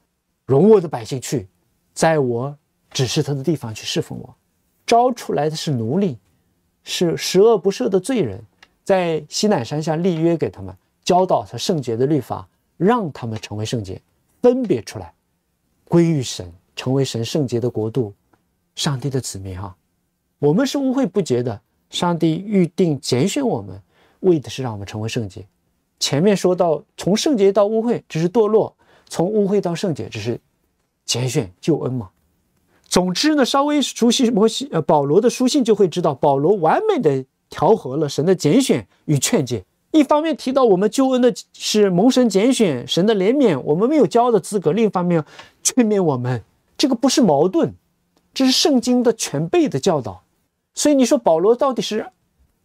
[SPEAKER 1] 容我的百姓去，在我。指示他的地方去侍奉我，招出来的是奴隶，是十恶不赦的罪人，在西乃山下立约给他们教导他圣洁的律法，让他们成为圣洁，分别出来，归于神，成为神圣洁的国度，上帝的子民啊！我们是污秽不洁的，上帝预定拣选我们，为的是让我们成为圣洁。前面说到从圣洁到污秽只是堕落，从污秽到圣洁只是拣选救恩嘛。总之呢，稍微熟悉摩西、呃保罗的书信，就会知道保罗完美的调和了神的拣选与劝诫。一方面提到我们救恩的是蒙神拣选、神的怜悯，我们没有骄傲的资格；另一方面劝勉我们，这个不是矛盾，这是圣经的全备的教导。所以你说保罗到底是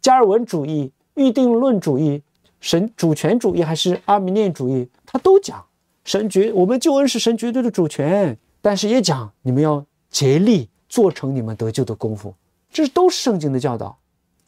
[SPEAKER 1] 加尔文主义、预定论主义、神主权主义还是阿米念主义，他都讲神绝，我们救恩是神绝对的主权，但是也讲你们要。竭力做成你们得救的功夫，这都是圣经的教导，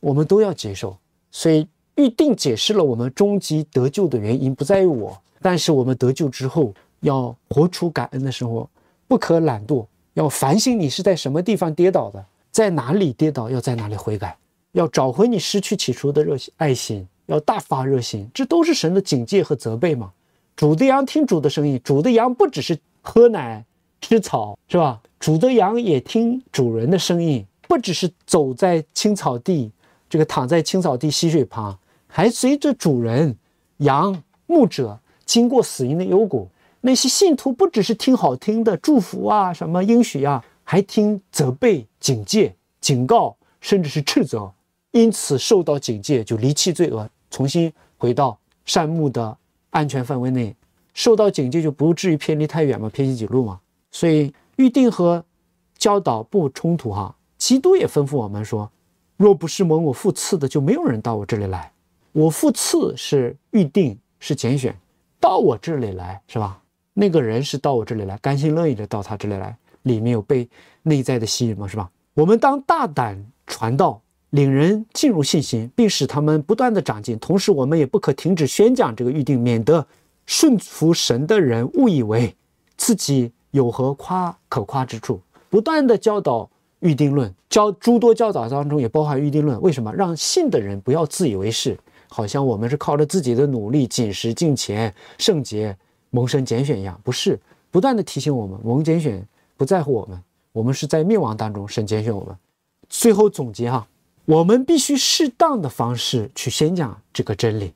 [SPEAKER 1] 我们都要接受。所以预定解释了我们终极得救的原因不在于我，但是我们得救之后要活出感恩的生活，不可懒惰，要反省你是在什么地方跌倒的，在哪里跌倒，要在哪里悔改，要找回你失去起初的热心爱心，要大发热心，这都是神的警戒和责备嘛。主的羊听主的声音，主的羊不只是喝奶吃草，是吧？主的羊也听主人的声音，不只是走在青草地，这个躺在青草地溪水旁，还随着主人、羊牧者经过死荫的幽谷。那些信徒不只是听好听的祝福啊，什么应许啊，还听责备、警戒、警告，甚至是斥责。因此受到警戒，就离弃罪恶，重新回到善牧的安全范围内。受到警戒，就不至于偏离太远嘛，偏离几路嘛。所以。预定和教导不冲突哈，基督也吩咐我们说，若不是蒙我父赐的，就没有人到我这里来。我父赐是预定是拣选，到我这里来是吧？那个人是到我这里来，甘心乐意的到他这里来，里面有被内在的吸引嘛是吧？我们当大胆传道，领人进入信心，并使他们不断的长进。同时，我们也不可停止宣讲这个预定，免得顺服神的人误以为自己。有何夸可夸之处？不断的教导预定论，教诸多教导当中也包含预定论。为什么？让信的人不要自以为是，好像我们是靠着自己的努力，紧实、进前，圣洁蒙神拣选一样。不是，不断的提醒我们，蒙拣选不在乎我们，我们是在灭亡当中神拣选我们。最后总结哈，我们必须适当的方式去宣讲这个真理。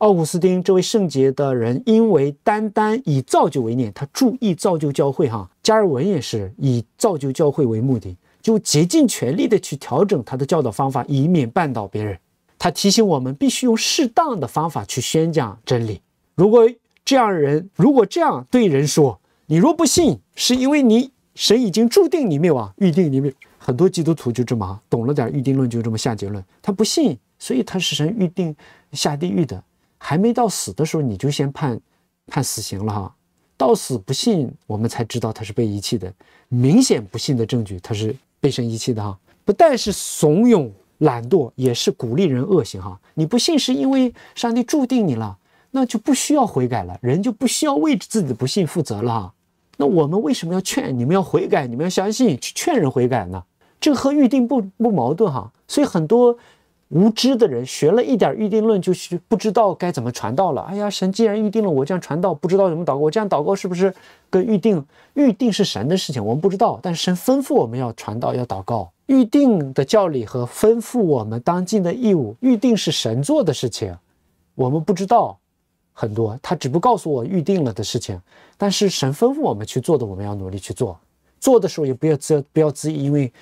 [SPEAKER 1] 奥古斯丁这位圣洁的人，因为单单以造就为念，他注意造就教会。哈，加尔文也是以造就教会为目的，就竭尽全力的去调整他的教导方法，以免绊倒别人。他提醒我们必须用适当的方法去宣讲真理。如果这样人，如果这样对人说：“你若不信，是因为你神已经注定你灭亡，预定你灭。”很多基督徒就这么啊，懂了点预定论就这么下结论。他不信，所以他是神预定下地狱的。还没到死的时候，你就先判判死刑了哈。到死不信，我们才知道他是被遗弃的。明显不信的证据，他是被神遗弃的哈。不但是怂恿懒惰，也是鼓励人恶行哈。你不信是因为上帝注定你了，那就不需要悔改了，人就不需要为自己的不信负责了哈。那我们为什么要劝你们要悔改，你们要相信，去劝人悔改呢？这和预定不不矛盾哈。所以很多。无知的人学了一点预定论，就是不知道该怎么传道了。哎呀，神既然预定了我这样传道，不知道怎么祷告。我这样祷告是不是跟预定？预定是神的事情，我们不知道。但是神吩咐我们要传道，要祷告。预定的教理和吩咐我们当尽的义务，预定是神做的事情，我们不知道很多。他只不告诉我预定了的事情，但是神吩咐我们去做的，我们要努力去做。做的时候也不要自不要自以因为。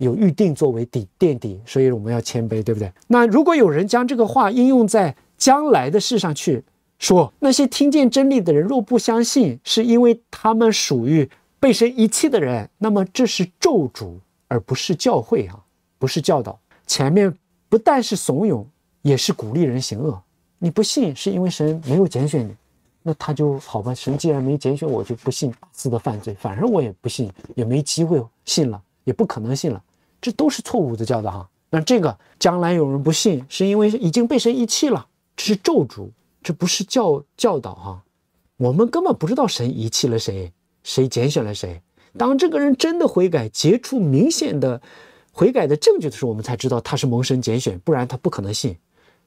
[SPEAKER 1] 有预定作为底垫底，所以我们要谦卑，对不对？那如果有人将这个话应用在将来的事上去说，那些听见真理的人若不相信，是因为他们属于被神遗弃的人，那么这是咒诅，而不是教会啊，不是教导。前面不但是怂恿，也是鼓励人行恶。你不信，是因为神没有拣选你，那他就好吧？神既然没拣选我，就不信。自的犯罪，反正我也不信，也没机会信了，也不可能信了。这都是错误的教导哈。那这个将来有人不信，是因为已经被神遗弃了，这是咒诅，这不是教教导哈。我们根本不知道神遗弃了谁，谁拣选了谁。当这个人真的悔改，结出明显的悔改的证据的时候，我们才知道他是蒙神拣选，不然他不可能信。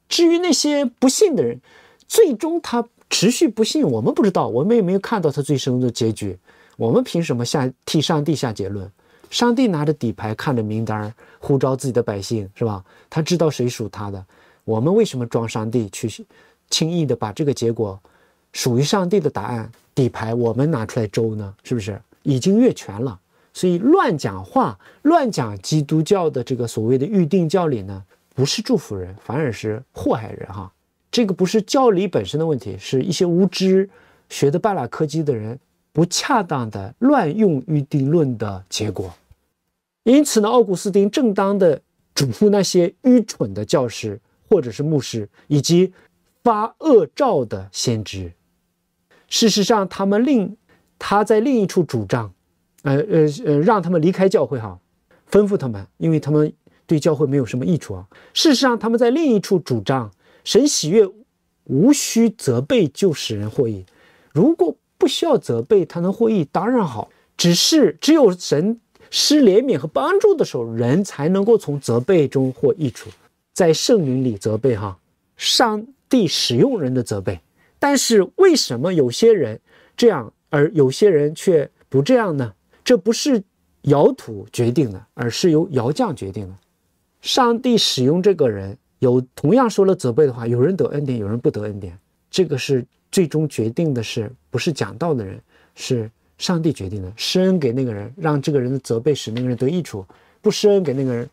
[SPEAKER 1] 至于那些不信的人，最终他持续不信，我们不知道，我们也没有看到他最终的结局。我们凭什么下替上帝下结论？上帝拿着底牌，看着名单儿，呼召自己的百姓，是吧？他知道谁属他的。我们为什么装上帝去轻易的把这个结果属于上帝的答案底牌我们拿出来周呢？是不是已经越权了？所以乱讲话、乱讲基督教的这个所谓的预定教理呢，不是祝福人，反而是祸害人哈。这个不是教理本身的问题，是一些无知学的半拉科技的人不恰当的乱用预定论的结果。因此呢，奥古斯丁正当的嘱咐那些愚蠢的教师，或者是牧师，以及发恶兆的先知。事实上，他们另他在另一处主张，呃呃呃，让他们离开教会哈，吩咐他们，因为他们对教会没有什么益处啊。事实上，他们在另一处主张，神喜悦无需责备就使人获益，如果不需要责备，他能获益当然好，只是只有神。施怜悯和帮助的时候，人才能够从责备中获益处。在圣灵里，责备哈，上帝使用人的责备。但是为什么有些人这样，而有些人却不这样呢？这不是窑土决定的，而是由窑匠决定的。上帝使用这个人，有同样说了责备的话，有人得恩典，有人不得恩典。这个是最终决定的是不是讲道的人是。上帝决定的，施恩给那个人，让这个人的责备使那个人得益处；不施恩给那个人，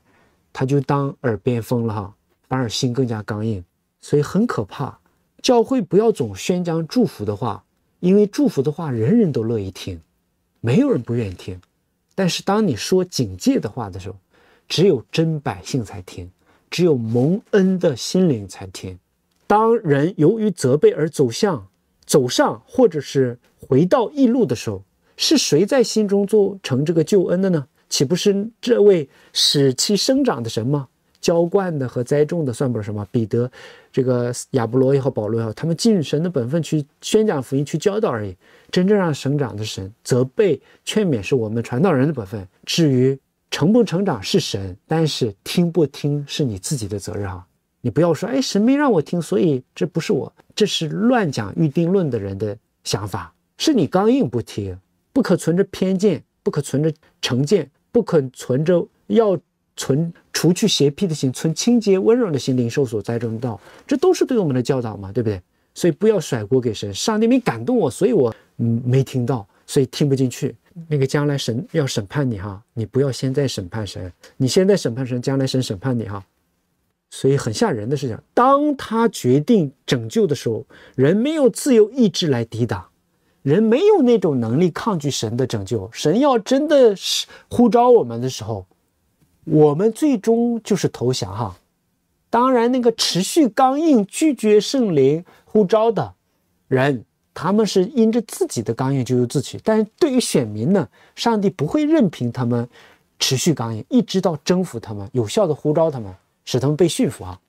[SPEAKER 1] 他就当耳边风了哈，反而心更加刚硬，所以很可怕。教会不要总宣讲祝福的话，因为祝福的话人人都乐意听，没有人不愿意听。但是当你说警戒的话的时候，只有真百姓才听，只有蒙恩的心灵才听。当人由于责备而走向走上或者是回到异路的时候。是谁在心中做成这个救恩的呢？岂不是这位使其生长的神吗？浇灌的和栽种的算不了什么。彼得、这个亚伯罗也好，保罗也好，他们尽神的本分去宣讲福音、去教导而已。真正让生长的神责备、劝勉，是我们传道人的本分。至于成不成长是神，但是听不听是你自己的责任啊！你不要说，哎，神没让我听，所以这不是我，这是乱讲预定论的人的想法，是你刚硬不听。不可存着偏见，不可存着成见，不可存着要存除去邪僻的心，存清洁温柔的心，灵受所栽种的道，这都是对我们的教导嘛，对不对？所以不要甩锅给神，上帝没感动我，所以我嗯没听到，所以听不进去。那个将来神要审判你哈，你不要现在审判神，你现在审判神，将来神审判你哈。所以很吓人的事情，当他决定拯救的时候，人没有自由意志来抵挡。人没有那种能力抗拒神的拯救。神要真的是呼召我们的时候，我们最终就是投降哈。当然，那个持续刚硬拒绝圣灵呼召的人，他们是因着自己的刚硬咎由自取。但是对于选民呢，上帝不会任凭他们持续刚硬，一直到征服他们，有效的呼召他们，使他们被驯服啊。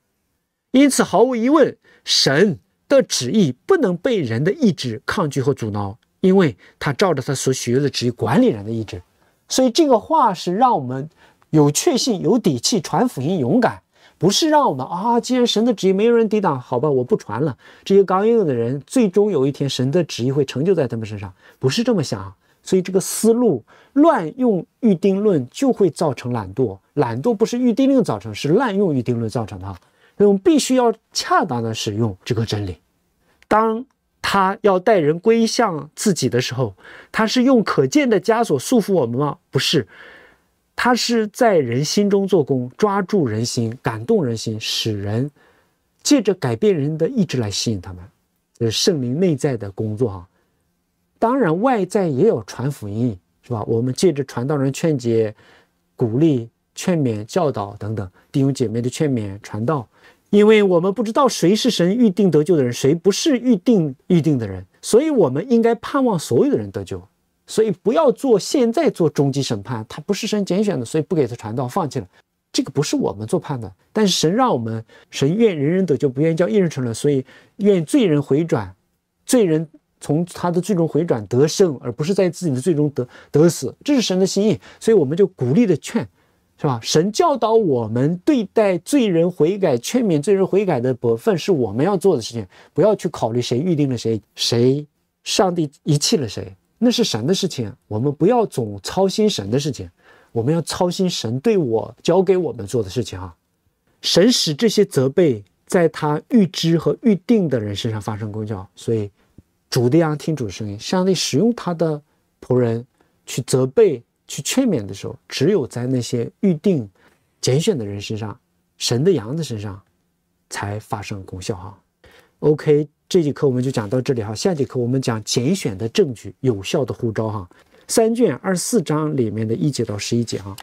[SPEAKER 1] 因此，毫无疑问，神。的旨意不能被人的意志抗拒和阻挠，因为他照着他所许约的旨意管理人的意志。所以这个话是让我们有确信、有底气传福音、勇敢，不是让我们啊，既然神的旨意没有人抵挡，好吧，我不传了。这些刚硬的人，最终有一天神的旨意会成就在他们身上，不是这么想。所以这个思路乱用预定论就会造成懒惰，懒惰不是预定论造成，是滥用预定论造成的。所以我们必须要恰当的使用这个真理。当他要带人归向自己的时候，他是用可见的枷锁束缚我们吗？不是，他是在人心中做工，抓住人心，感动人心，使人借着改变人的意志来吸引他们。这是圣灵内在的工作啊。当然，外在也有传福音，是吧？我们借着传道人劝解、鼓励、劝勉、教导等等，弟兄姐妹的劝勉、传道。因为我们不知道谁是神预定得救的人，谁不是预定预定的人，所以我们应该盼望所有的人得救。所以不要做现在做终极审判，他不是神拣选的，所以不给他传道，放弃了。这个不是我们做判断，但是神让我们，神愿人人得救，不愿意叫一人沉沦，所以愿意罪人回转，罪人从他的最终回转得胜，而不是在自己的最终得得死。这是神的心意，所以我们就鼓励的劝。是吧？神教导我们对待罪人悔改、劝勉罪人悔改的本分，是我们要做的事情。不要去考虑谁预定了谁，谁上帝遗弃了谁，那是神的事情。我们不要总操心神的事情，我们要操心神对我交给我们做的事情。啊。神使这些责备在他预知和预定的人身上发生功效。所以，主的羊听主声音，上帝使用他的仆人去责备。去劝勉的时候，只有在那些预定拣选的人身上，神的羊的身上，才发生功效哈。OK，这节课我们就讲到这里哈。下节课我们讲拣选的证据，有效的呼召哈。三卷二十四章里面的一节到十一节哈。